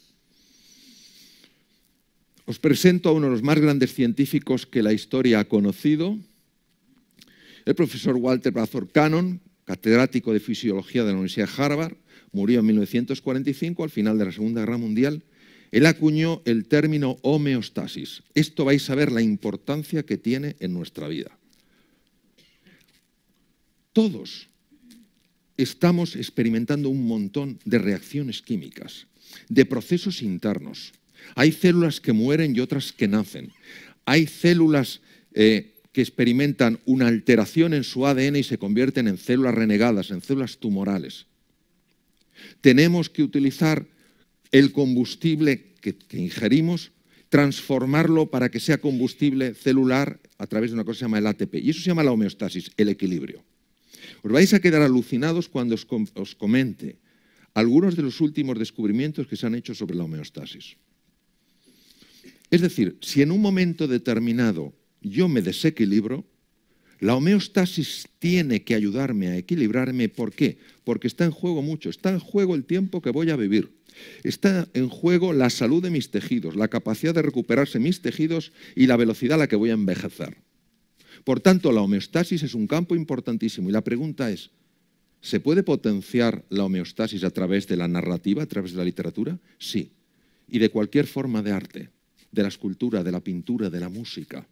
Speaker 1: Os presento a uno de los más grandes científicos que la historia ha conocido, el profesor Walter Brazor Cannon, catedrático de Fisiología de la Universidad de Harvard, murió en 1945, al final de la Segunda Guerra Mundial, él acuñó el término homeostasis. Esto vais a ver la importancia que tiene en nuestra vida. Todos estamos experimentando un montón de reacciones químicas, de procesos internos. Hay células que mueren y otras que nacen. Hay células eh, que experimentan una alteración en su ADN y se convierten en células renegadas, en células tumorales. Tenemos que utilizar el combustible que, ingerimos, transformarlo para que sea combustible celular a través de una cosa que se llama el ATP. Y eso se llama la homeostasis, el equilibrio. Os vais a quedar alucinados cuando os comente algunos de los últimos descubrimientos que se han hecho sobre la homeostasis. Es decir, si en un momento determinado yo me desequilibro, la homeostasis tiene que ayudarme a equilibrarme. ¿Por qué? Porque está en juego mucho. Está en juego el tiempo que voy a vivir. Está en juego la salud de mis tejidos, la capacidad de recuperarse mis tejidos y la velocidad a la que voy a envejecer. Por tanto, la homeostasis es un campo importantísimo y la pregunta es, ¿se puede potenciar la homeostasis a través de la narrativa, a través de la literatura? Sí. Y de cualquier forma de arte, de la escultura, de la pintura, de la música.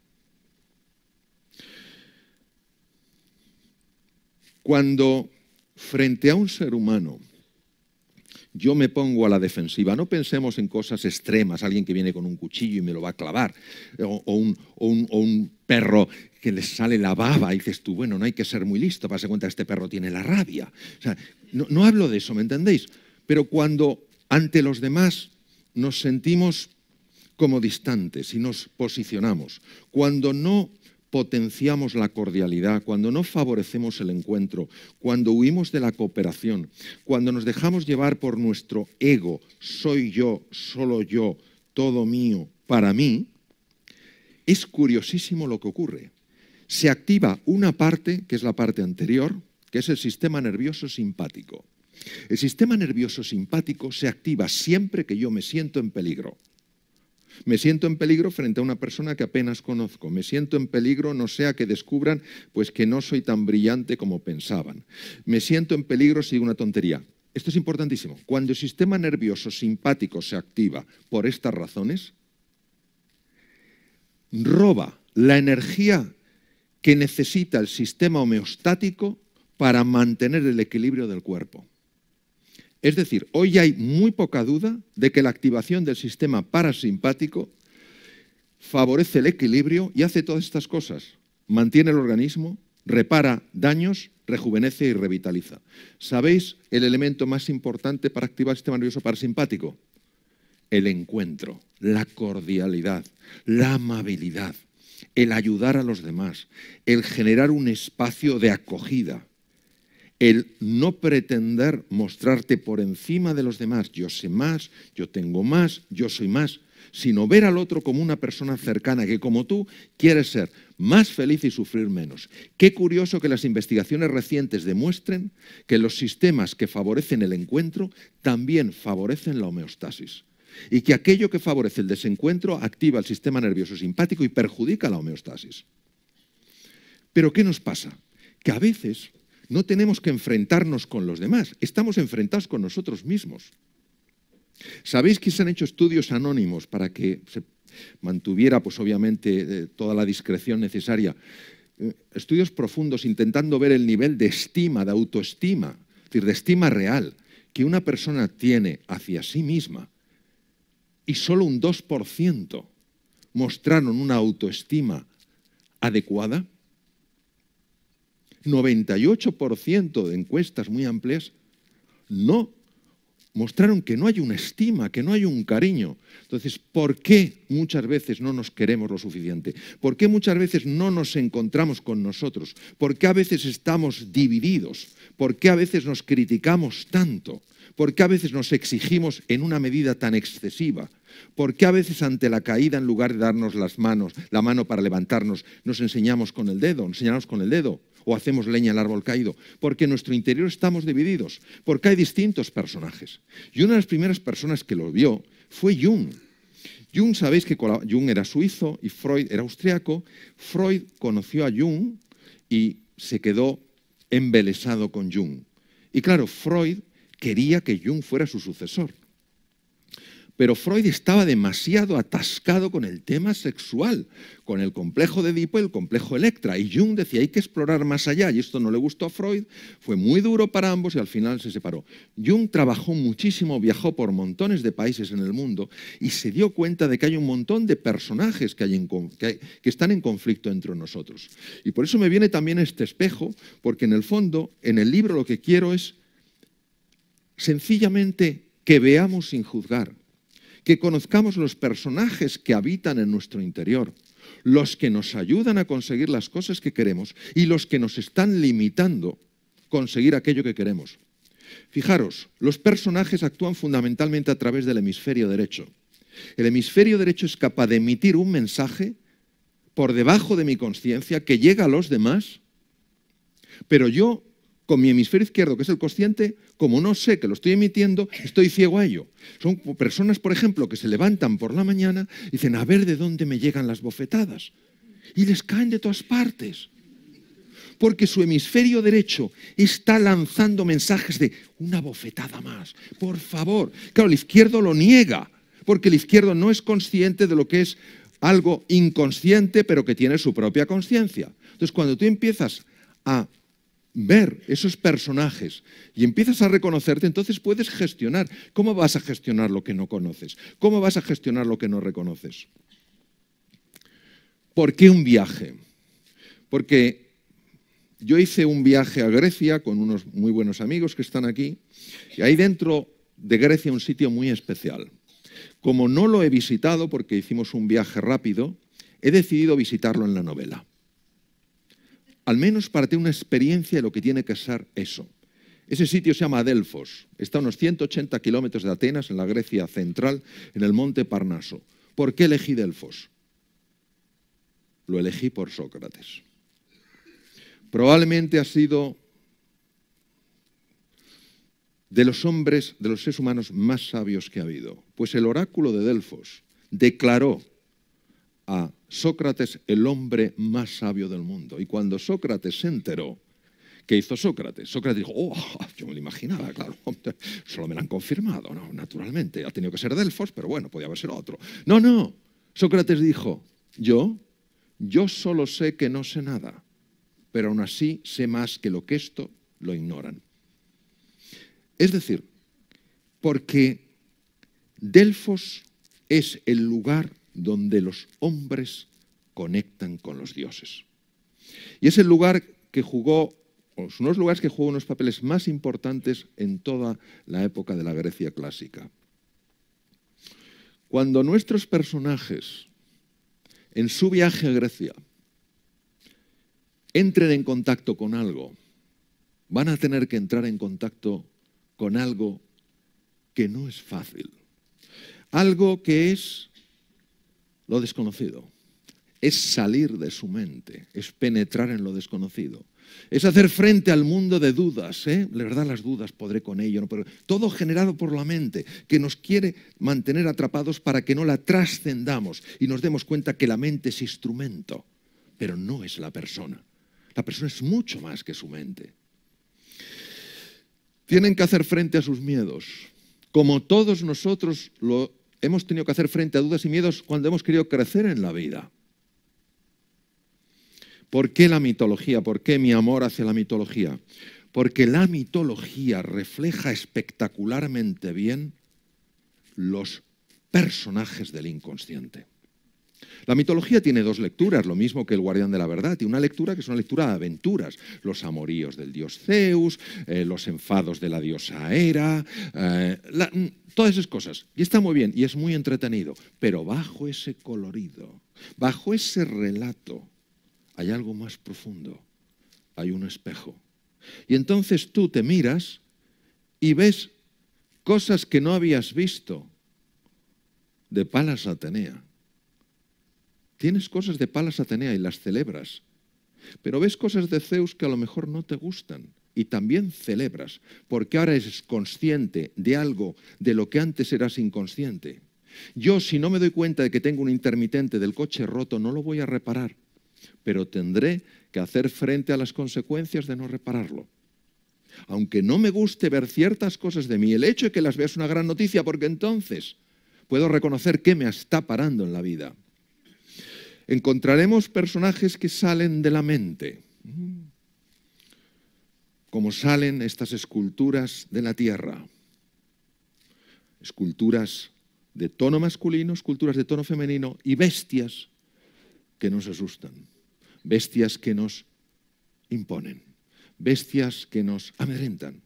Speaker 1: Cuando frente a un ser humano yo me pongo a la defensiva, no pensemos en cosas extremas, alguien que viene con un cuchillo y me lo va a clavar, o, un, perro que le sale la baba y dices tú, bueno, no hay que ser muy listo para darse cuenta este perro tiene la rabia. no hablo de eso, ¿me entendéis? Pero cuando ante los demás nos sentimos como distantes y nos posicionamos, cuando no potenciamos la cordialidad, cuando no favorecemos el encuentro, cuando huimos de la cooperación, cuando nos dejamos llevar por nuestro ego, soy yo, solo yo, todo mío, para mí, es curiosísimo lo que ocurre. Se activa una parte, que es la parte anterior, que es el sistema nervioso simpático. El sistema nervioso simpático se activa siempre que yo me siento en peligro. Me siento en peligro frente a una persona que apenas conozco. Me siento en peligro no sea que descubran pues que no soy tan brillante como pensaban. Me siento en peligro si digo una tontería. Esto es importantísimo. Cuando el sistema nervioso simpático se activa por estas razones, roba la energía que necesita el sistema homeostático para mantener el equilibrio del cuerpo. Es decir, hoy hay muy poca duda de que la activación del sistema parasimpático favorece el equilibrio y hace todas estas cosas. Mantiene el organismo, repara daños, rejuvenece y revitaliza. ¿Sabéis el elemento más importante para activar el sistema nervioso parasimpático? El encuentro, la cordialidad, la amabilidad, el ayudar a los demás, el generar un espacio de acogida el no pretender mostrarte por encima de los demás, yo sé más, yo tengo más, yo soy más, sino ver al otro como una persona cercana que como tú quiere ser más feliz y sufrir menos. Qué curioso que las investigaciones recientes demuestren que los sistemas que favorecen el encuentro también favorecen la homeostasis y que aquello que favorece el desencuentro activa el sistema nervioso simpático y perjudica la homeostasis. Pero ¿qué nos pasa? Que a veces no tenemos que enfrentarnos con los demás, estamos enfrentados con nosotros mismos. Sabéis que se han hecho estudios anónimos para que se mantuviera, pues obviamente, eh, toda la discreción necesaria. Eh, estudios profundos intentando ver el nivel de estima, de autoestima, es decir, de estima real que una persona tiene hacia sí misma. Y solo un 2% mostraron una autoestima adecuada 98% de encuestas muy amplias no mostraron que no hay una estima, que no hay un cariño. Entonces, ¿por qué muchas veces no nos queremos lo suficiente? ¿Por qué muchas veces no nos encontramos con nosotros? ¿Por qué a veces estamos divididos? ¿Por qué a veces nos criticamos tanto? ¿Por qué a veces nos exigimos en una medida tan excesiva? ¿Por qué a veces ante la caída, en lugar de darnos las manos, la mano para levantarnos, nos enseñamos con el dedo, enseñamos con el dedo? o hacemos leña al árbol caído, porque en nuestro interior estamos divididos, porque hay distintos personajes. Y una de las primeras personas que lo vio fue Jung. Jung, sabéis que Jung era suizo y Freud era austriaco. Freud conoció a Jung y se quedó embelesado con Jung. Y claro, Freud quería que Jung fuera su sucesor. Pero Freud estaba demasiado atascado con el tema sexual, con el complejo de Edipo y el complejo Electra. Y Jung decía, hay que explorar más allá. Y esto no le gustó a Freud, fue muy duro para ambos y al final se separó. Jung trabajó muchísimo, viajó por montones de países en el mundo y se dio cuenta de que hay un montón de personajes que están en conflicto entre nosotros. Y por eso me viene también este espejo, porque en el fondo, en el libro lo que quiero es sencillamente que veamos sin juzgar que conozcamos los personajes que habitan en nuestro interior, los que nos ayudan a conseguir las cosas que queremos y los que nos están limitando conseguir aquello que queremos. Fijaros, los personajes actúan fundamentalmente a través del hemisferio derecho. El hemisferio derecho es capaz de emitir un mensaje por debajo de mi conciencia que llega a los demás, pero yo con mi hemisferio izquierdo, que es el consciente, como no sé que lo estoy emitiendo, estoy ciego a ello. Son personas, por ejemplo, que se levantan por la mañana y dicen, a ver de dónde me llegan las bofetadas. Y les caen de todas partes. Porque su hemisferio derecho está lanzando mensajes de una bofetada más, por favor. Claro, el izquierdo lo niega, porque el izquierdo no es consciente de lo que es algo inconsciente, pero que tiene su propia conciencia. Entonces, cuando tú empiezas a ver esos personajes y empiezas a reconocerte, entonces puedes gestionar. ¿Cómo vas a gestionar lo que no conoces? ¿Cómo vas a gestionar lo que no reconoces? ¿Por qué un viaje? Porque yo hice un viaje a Grecia con unos muy buenos amigos que están aquí y hay dentro de Grecia un sitio muy especial. Como no lo he visitado porque hicimos un viaje rápido, he decidido visitarlo en la novela al menos para tener una experiencia de lo que tiene que ser eso. Ese sitio se llama Delfos, está a unos 180 kilómetros de Atenas, en la Grecia central, en el monte Parnaso. ¿Por qué elegí Delfos? Lo elegí por Sócrates. Probablemente ha sido de los hombres, de los seres humanos más sabios que ha habido. Pues el oráculo de Delfos declaró a Sócrates el hombre más sabio del mundo. Y cuando Sócrates se enteró, ¿qué hizo Sócrates? Sócrates dijo, oh, yo me lo imaginaba, claro, solo me lo han confirmado, no, naturalmente, ha tenido que ser Delfos, pero bueno, podía haber sido otro. No, no, Sócrates dijo, yo, yo solo sé que no sé nada, pero aún así sé más que lo que esto lo ignoran. Es decir, porque Delfos es el lugar donde los hombres conectan con los dioses. Y es el lugar que jugó, son los lugares que jugó unos papeles más importantes en toda la época de la Grecia clásica. Cuando nuestros personajes, en su viaje a Grecia, entren en contacto con algo, van a tener que entrar en contacto con algo que no es fácil. Algo que es lo desconocido. Es salir de su mente, es penetrar en lo desconocido. Es hacer frente al mundo de dudas, ¿eh? La verdad las dudas podré con ello, no, pero todo generado por la mente que nos quiere mantener atrapados para que no la trascendamos y nos demos cuenta que la mente es instrumento, pero no es la persona. La persona es mucho más que su mente. Tienen que hacer frente a sus miedos, como todos nosotros lo hemos tenido que hacer frente a dudas y miedos cuando hemos querido crecer en la vida. ¿Por qué la mitología? ¿Por qué mi amor hacia la mitología? Porque la mitología refleja espectacularmente bien los personajes del inconsciente. La mitología tiene dos lecturas, lo mismo que el guardián de la verdad. Y una lectura que es una lectura de aventuras, los amoríos del dios Zeus, eh, los enfados de la diosa Hera, eh, mm, todas esas cosas. Y está muy bien y es muy entretenido, pero bajo ese colorido, bajo ese relato, hay algo más profundo, hay un espejo. Y entonces tú te miras y ves cosas que no habías visto de Palas Atenea Tienes cosas de Palas Atenea y las celebras, pero ves cosas de Zeus que a lo mejor no te gustan y también celebras, porque ahora eres consciente de algo de lo que antes eras inconsciente. Yo, si no me doy cuenta de que tengo un intermitente del coche roto, no lo voy a reparar, pero tendré que hacer frente a las consecuencias de no repararlo. Aunque no me guste ver ciertas cosas de mí, el hecho de que las veas es una gran noticia, porque entonces puedo reconocer qué me está parando en la vida encontraremos personajes que salen de la mente, como salen estas esculturas de la tierra, esculturas de tono masculino, esculturas de tono femenino y bestias que nos asustan, bestias que nos imponen, bestias que nos amedrentan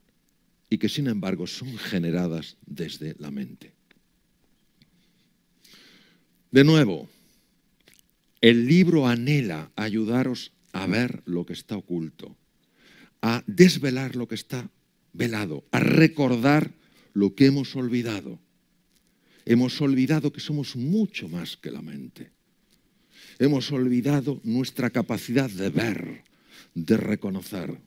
Speaker 1: y que sin embargo son generadas desde la mente. De nuevo, el libro anhela ayudaros a ver lo que está oculto, a desvelar lo que está velado, a recordar lo que hemos olvidado. Hemos olvidado que somos mucho más que la mente. Hemos olvidado nuestra capacidad de ver, de reconocer,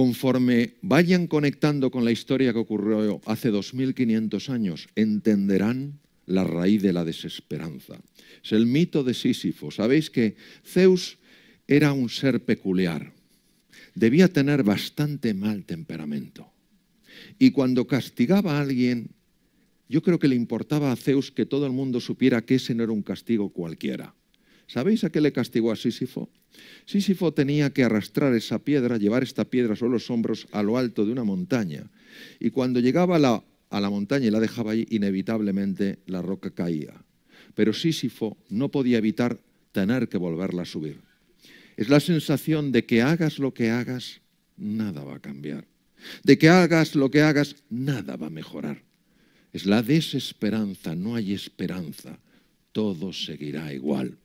Speaker 1: conforme vayan conectando con la historia que ocurrió hace 2.500 años, entenderán la raíz de la desesperanza. Es el mito de Sísifo. Sabéis que Zeus era un ser peculiar. Debía tener bastante mal temperamento. Y cuando castigaba a alguien, yo creo que le importaba a Zeus que todo el mundo supiera que ese no era un castigo cualquiera. ¿Sabéis a qué le castigó a Sísifo? Sísifo tenía que arrastrar esa piedra, llevar esta piedra sobre los hombros a lo alto de una montaña. Y cuando llegaba a la, montaña y la dejaba ahí, inevitablemente la roca caía. Pero Sísifo no podía evitar tener que volverla a subir. Es la sensación de que hagas lo que hagas, nada va a cambiar. De que hagas lo que hagas, nada va a mejorar. Es la desesperanza, no hay esperanza. Todo seguirá igual.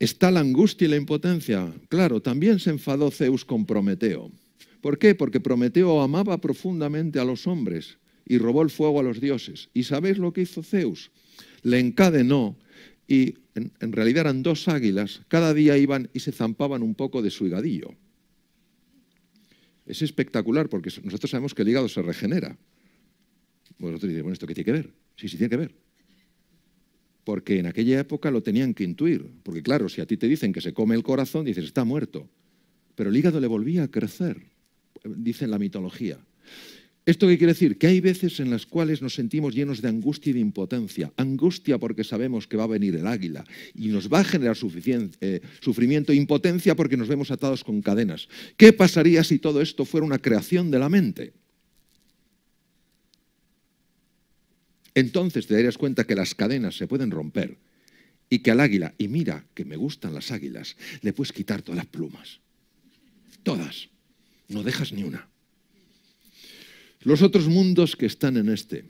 Speaker 1: Está la angustia y la impotencia. Claro, también se enfadó Zeus con Prometeo. ¿Por qué? Porque Prometeo amaba profundamente a los hombres y robó el fuego a los dioses. ¿Y sabéis lo que hizo Zeus? Le encadenó y en, realidad eran dos águilas. Cada día iban y se zampaban un poco de su higadillo. Es espectacular porque nosotros sabemos que el hígado se regenera. Vosotros diréis, bueno, ¿esto qué tiene que ver? Sí, sí tiene que ver porque en aquella época lo tenían que intuir, porque claro, si a ti te dicen que se come el corazón, dices, está muerto, pero el hígado le volvía a crecer, dice la mitología. ¿Esto qué quiere decir? Que hay veces en las cuales nos sentimos llenos de angustia y de impotencia. Angustia porque sabemos que va a venir el águila y nos va a generar eh, sufrimiento sufrimiento, impotencia porque nos vemos atados con cadenas. ¿Qué pasaría si todo esto fuera una creación de la mente? Entonces te darías cuenta que las cadenas se pueden romper y que al águila, y mira que me gustan las águilas, le puedes quitar todas las plumas. Todas. No dejas ni una. Los otros mundos que están en este.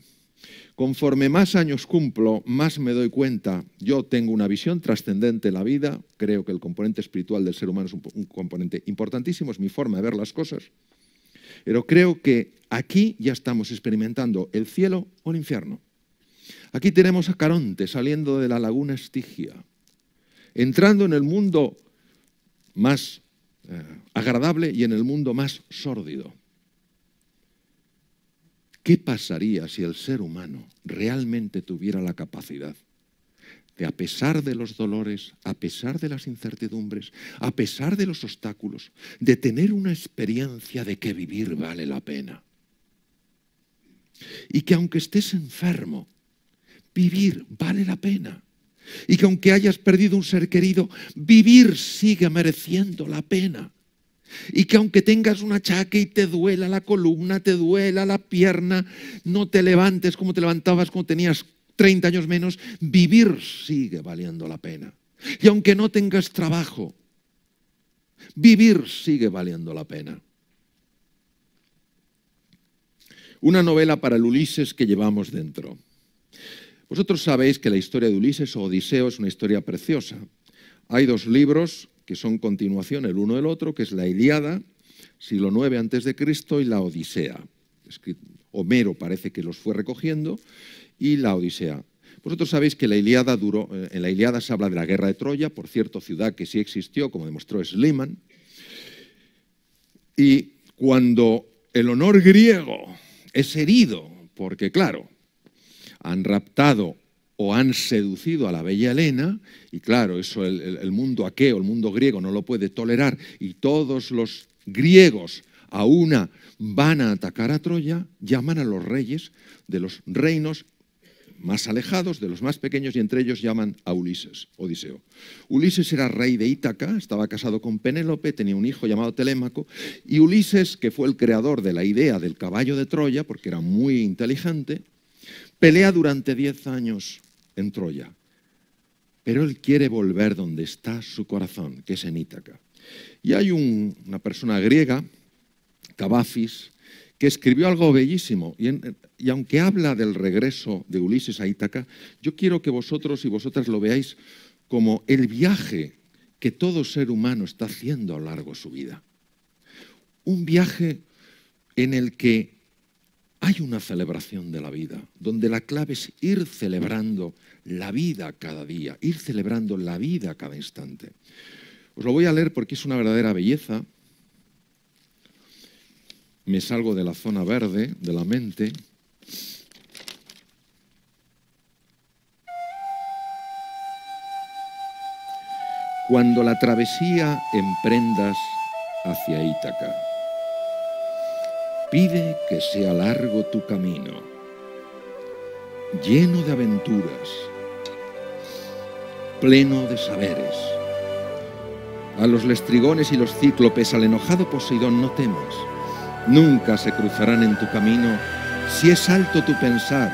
Speaker 1: Conforme más años cumplo, más me doy cuenta. Yo tengo una visión trascendente en la vida. Creo que el componente espiritual del ser humano es un, un componente importantísimo, es mi forma de ver las cosas. Pero creo que aquí ya estamos experimentando el cielo o el infierno. Aquí tenemos a Caronte saliendo de la laguna Estigia, entrando en el mundo más eh, agradable y en el mundo más sórdido. ¿Qué pasaría si el ser humano realmente tuviera la capacidad de, a pesar de los dolores, a pesar de las incertidumbres, a pesar de los obstáculos, de tener una experiencia de que vivir vale la pena? Y que aunque estés enfermo, vivir vale la pena. Y que aunque hayas perdido un ser querido, vivir sigue mereciendo la pena. Y que aunque tengas un achaque y te duela la columna, te duela la pierna, no te levantes como te levantabas cuando tenías 30 años menos, vivir sigue valiendo la pena. Y aunque no tengas trabajo, vivir sigue valiendo la pena. Una novela para el Ulises que llevamos dentro. Vosotros sabéis que la historia de Ulises o Odiseo es una historia preciosa. Hay dos libros que son continuación el uno del otro, que es la Iliada, siglo IX a.C., y la Odisea. Homero parece que los fue recogiendo, y la Odisea. Vosotros sabéis que la Iliada duró, eh, en la Iliada se habla de la guerra de Troya, por cierto, ciudad que sí existió, como demostró Sliman. Y cuando el honor griego es herido, porque claro, han raptado o han seducido a la bella Helena, y claro, eso el, el, mundo aqueo, el mundo griego no lo puede tolerar, y todos los griegos a una van a atacar a Troya, llaman a los reyes de los reinos más alejados, de los más pequeños, y entre ellos llaman a Ulises, Odiseo. Ulises era rey de Ítaca, estaba casado con Penélope, tenía un hijo llamado Telémaco, y Ulises, que fue el creador de la idea del caballo de Troya, porque era muy inteligente, pelea durante diez años en Troya, pero él quiere volver donde está su corazón, que es en Ítaca. Y hay una persona griega, Cabafis, que escribió algo bellísimo. y, aunque habla del regreso de Ulises a Ítaca, yo quiero que vosotros y vosotras lo veáis como el viaje que todo ser humano está haciendo a lo largo de su vida. Un viaje en el que hay una celebración de la vida, donde la clave es ir celebrando la vida cada día, ir celebrando la vida cada instante. Os lo voy a leer porque es una verdadera belleza. Me salgo de la zona verde, de la mente, cuando la travesía emprendas hacia Ítaca. Pide que sea largo tu camino, lleno de aventuras, pleno de saberes. A los lestrigones y los cíclopes, al enojado Poseidón no temas. Nunca se cruzarán en tu camino si es alto tu pensar,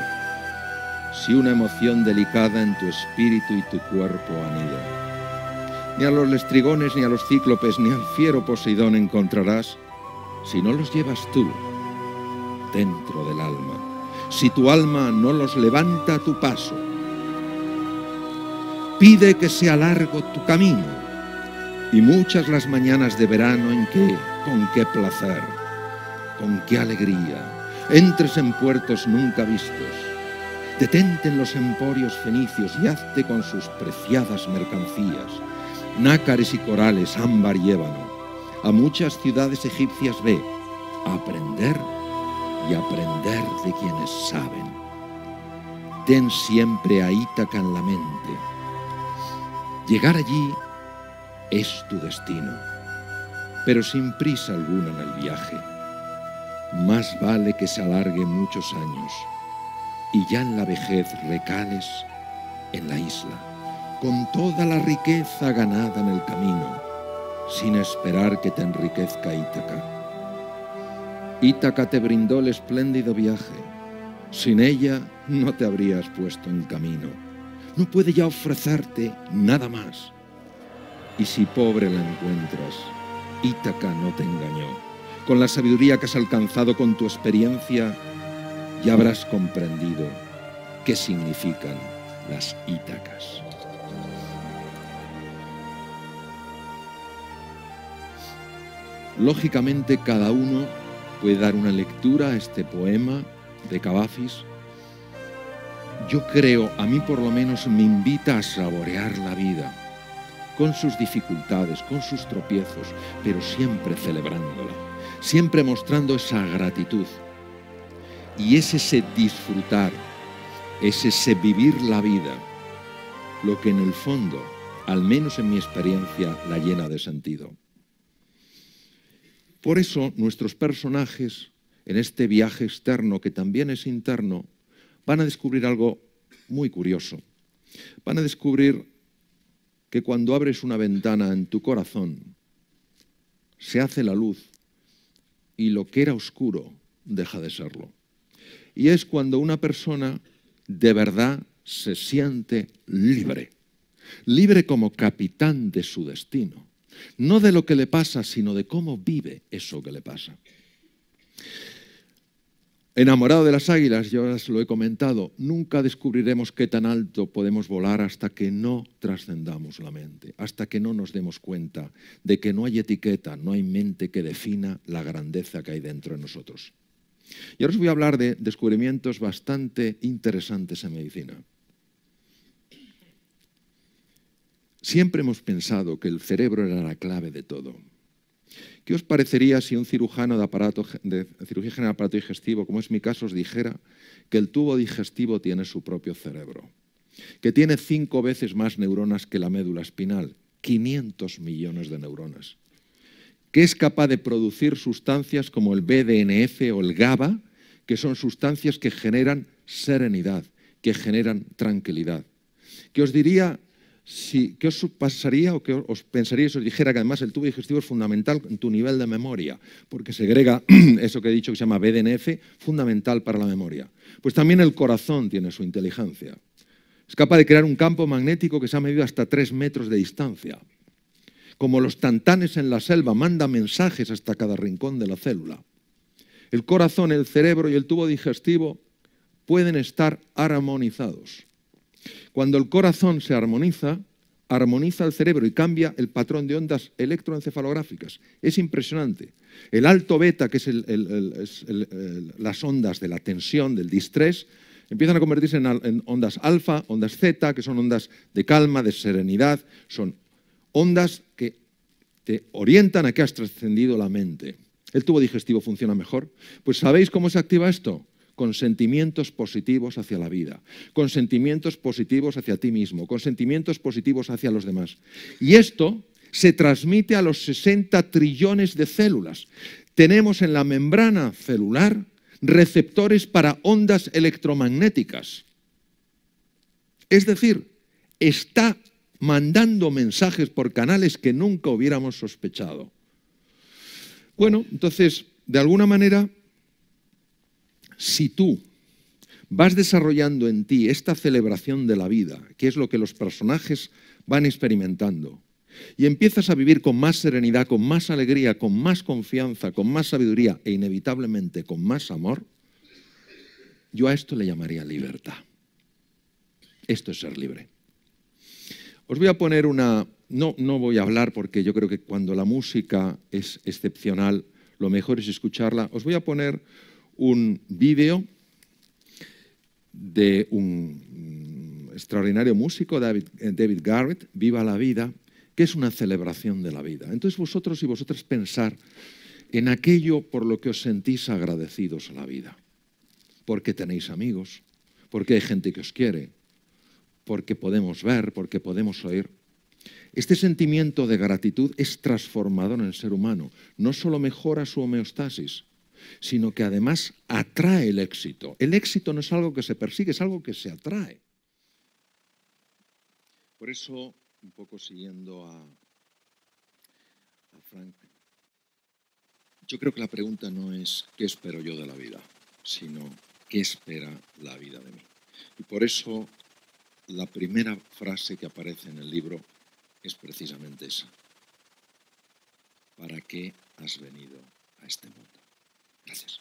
Speaker 1: si una emoción delicada en tu espíritu y tu cuerpo anida. Ni a los lestrigones, ni a los cíclopes, ni al fiero Poseidón encontrarás si no los llevas tú dentro del alma. Si tu alma no los levanta a tu paso, pide que sea largo tu camino y muchas las mañanas de verano en que, con qué placer, con qué alegría, entres en puertos nunca vistos, detente en los emporios fenicios y hazte con sus preciadas mercancías, nácares y corales, ámbar y ébano. A muchas ciudades egipcias ve, aprender y aprender de quienes saben. Ten siempre a Ítaca en la mente. Llegar allí es tu destino, pero sin prisa alguna en el viaje. Más vale que se alargue muchos años y ya en la vejez recales en la isla, con toda la riqueza ganada en el camino, sin esperar que te enriquezca Ítaca Ítaca te brindó el espléndido viaje. Sin ella no te habrías puesto en camino. No puede ya ofrecerte nada más. Y si pobre la encuentras, Ítaca no te engañó. Con la sabiduría que has alcanzado con tu experiencia, ya habrás comprendido qué significan las Ítacas. Lógicamente cada uno puede dar una lectura a este poema de Cavafis. Yo creo, a mí por lo menos me invita a saborear la vida, con sus dificultades, con sus tropiezos, pero siempre celebrándola, siempre mostrando esa gratitud. Y es ese disfrutar, es ese vivir la vida, lo que en el fondo, al menos en mi experiencia, la llena de sentido. Por eso nuestros personajes, en este viaje externo que también es interno, van a descubrir algo muy curioso. Van a descubrir que cuando abres una ventana en tu corazón, se hace la luz y lo que era oscuro deja de serlo. Y es cuando una persona de verdad se siente libre, libre como capitán de su destino, no de lo que le pasa, sino de cómo vive eso que le pasa. Enamorado de las águilas, yo ya lo he comentado, nunca descubriremos qué tan alto podemos volar hasta que no trascendamos la mente, hasta que no nos demos cuenta de que no hay etiqueta, no hay mente que defina la grandeza que hay dentro de nosotros. Y ahora os voy a hablar de descubrimientos bastante interesantes en medicina. Siempre hemos pensado que el cerebro era la clave de todo. ¿Qué os parecería si un cirujano de, aparato, cirugía general de aparato digestivo, como es mi caso, os dijera que el tubo digestivo tiene su propio cerebro? Que tiene cinco veces más neuronas que la médula espinal, 500 millones de neuronas. Que es capaz de producir sustancias como el BDNF o el GABA, que son sustancias que generan serenidad, que generan tranquilidad. Que os diría si, ¿qué os pasaría o qué os pensaría si os dijera que además el tubo digestivo es fundamental en tu nivel de memoria? Porque segrega eso que he dicho que se llama BDNF, fundamental para la memoria. Pues también el corazón tiene su inteligencia. Es capaz de crear un campo magnético que se ha medido hasta tres metros de distancia. Como los tantanes en la selva, manda mensajes hasta cada rincón de la célula. El corazón, el cerebro y el tubo digestivo pueden estar armonizados. Cuando el corazón se armoniza, armoniza el cerebro y cambia el patrón de ondas electroencefalográficas. Es impresionante. El alto beta, que es, las ondas de la tensión, del distrés, empiezan a convertirse en, en ondas alfa, ondas zeta, que son ondas de calma, de serenidad, son ondas que te orientan a que has trascendido la mente. El tubo digestivo funciona mejor. Pues ¿sabéis cómo se activa esto? con sentimientos positivos hacia la vida, con sentimientos positivos hacia ti mismo, con sentimientos positivos hacia los demás. Y esto se transmite a los 60 trillones de células. Tenemos en la membrana celular receptores para ondas electromagnéticas. Es decir, está mandando mensajes por canales que nunca hubiéramos sospechado. Bueno, entonces, de alguna manera, si tú vas desarrollando en ti esta celebración de la vida, que es lo que los personajes van experimentando, y empiezas a vivir con más serenidad, con más alegría, con más confianza, con más sabiduría e inevitablemente con más amor, yo a esto le llamaría libertad. Esto es ser libre. Os voy a poner una... No, no voy a hablar porque yo creo que cuando la música es excepcional, lo mejor es escucharla. Os voy a poner un vídeo de un extraordinario músico, David, eh, David Garrett, Viva la Vida, que es una celebración de la vida. Entonces vosotros y vosotras pensar en aquello por lo que os sentís agradecidos a la vida. Porque tenéis amigos, porque hay gente que os quiere, porque podemos ver, porque podemos oír. Este sentimiento de gratitud es transformador en el ser humano. No solo mejora su homeostasis, sino que además atrae el éxito. El éxito no es algo que se persigue, es algo que se atrae. Por eso, un poco siguiendo a, Frank, yo creo que la pregunta no es qué espero yo de la vida, sino qué espera la vida de mí. Y por eso la primera frase que aparece en el libro es precisamente esa. ¿Para qué has venido a este mundo? Gracias.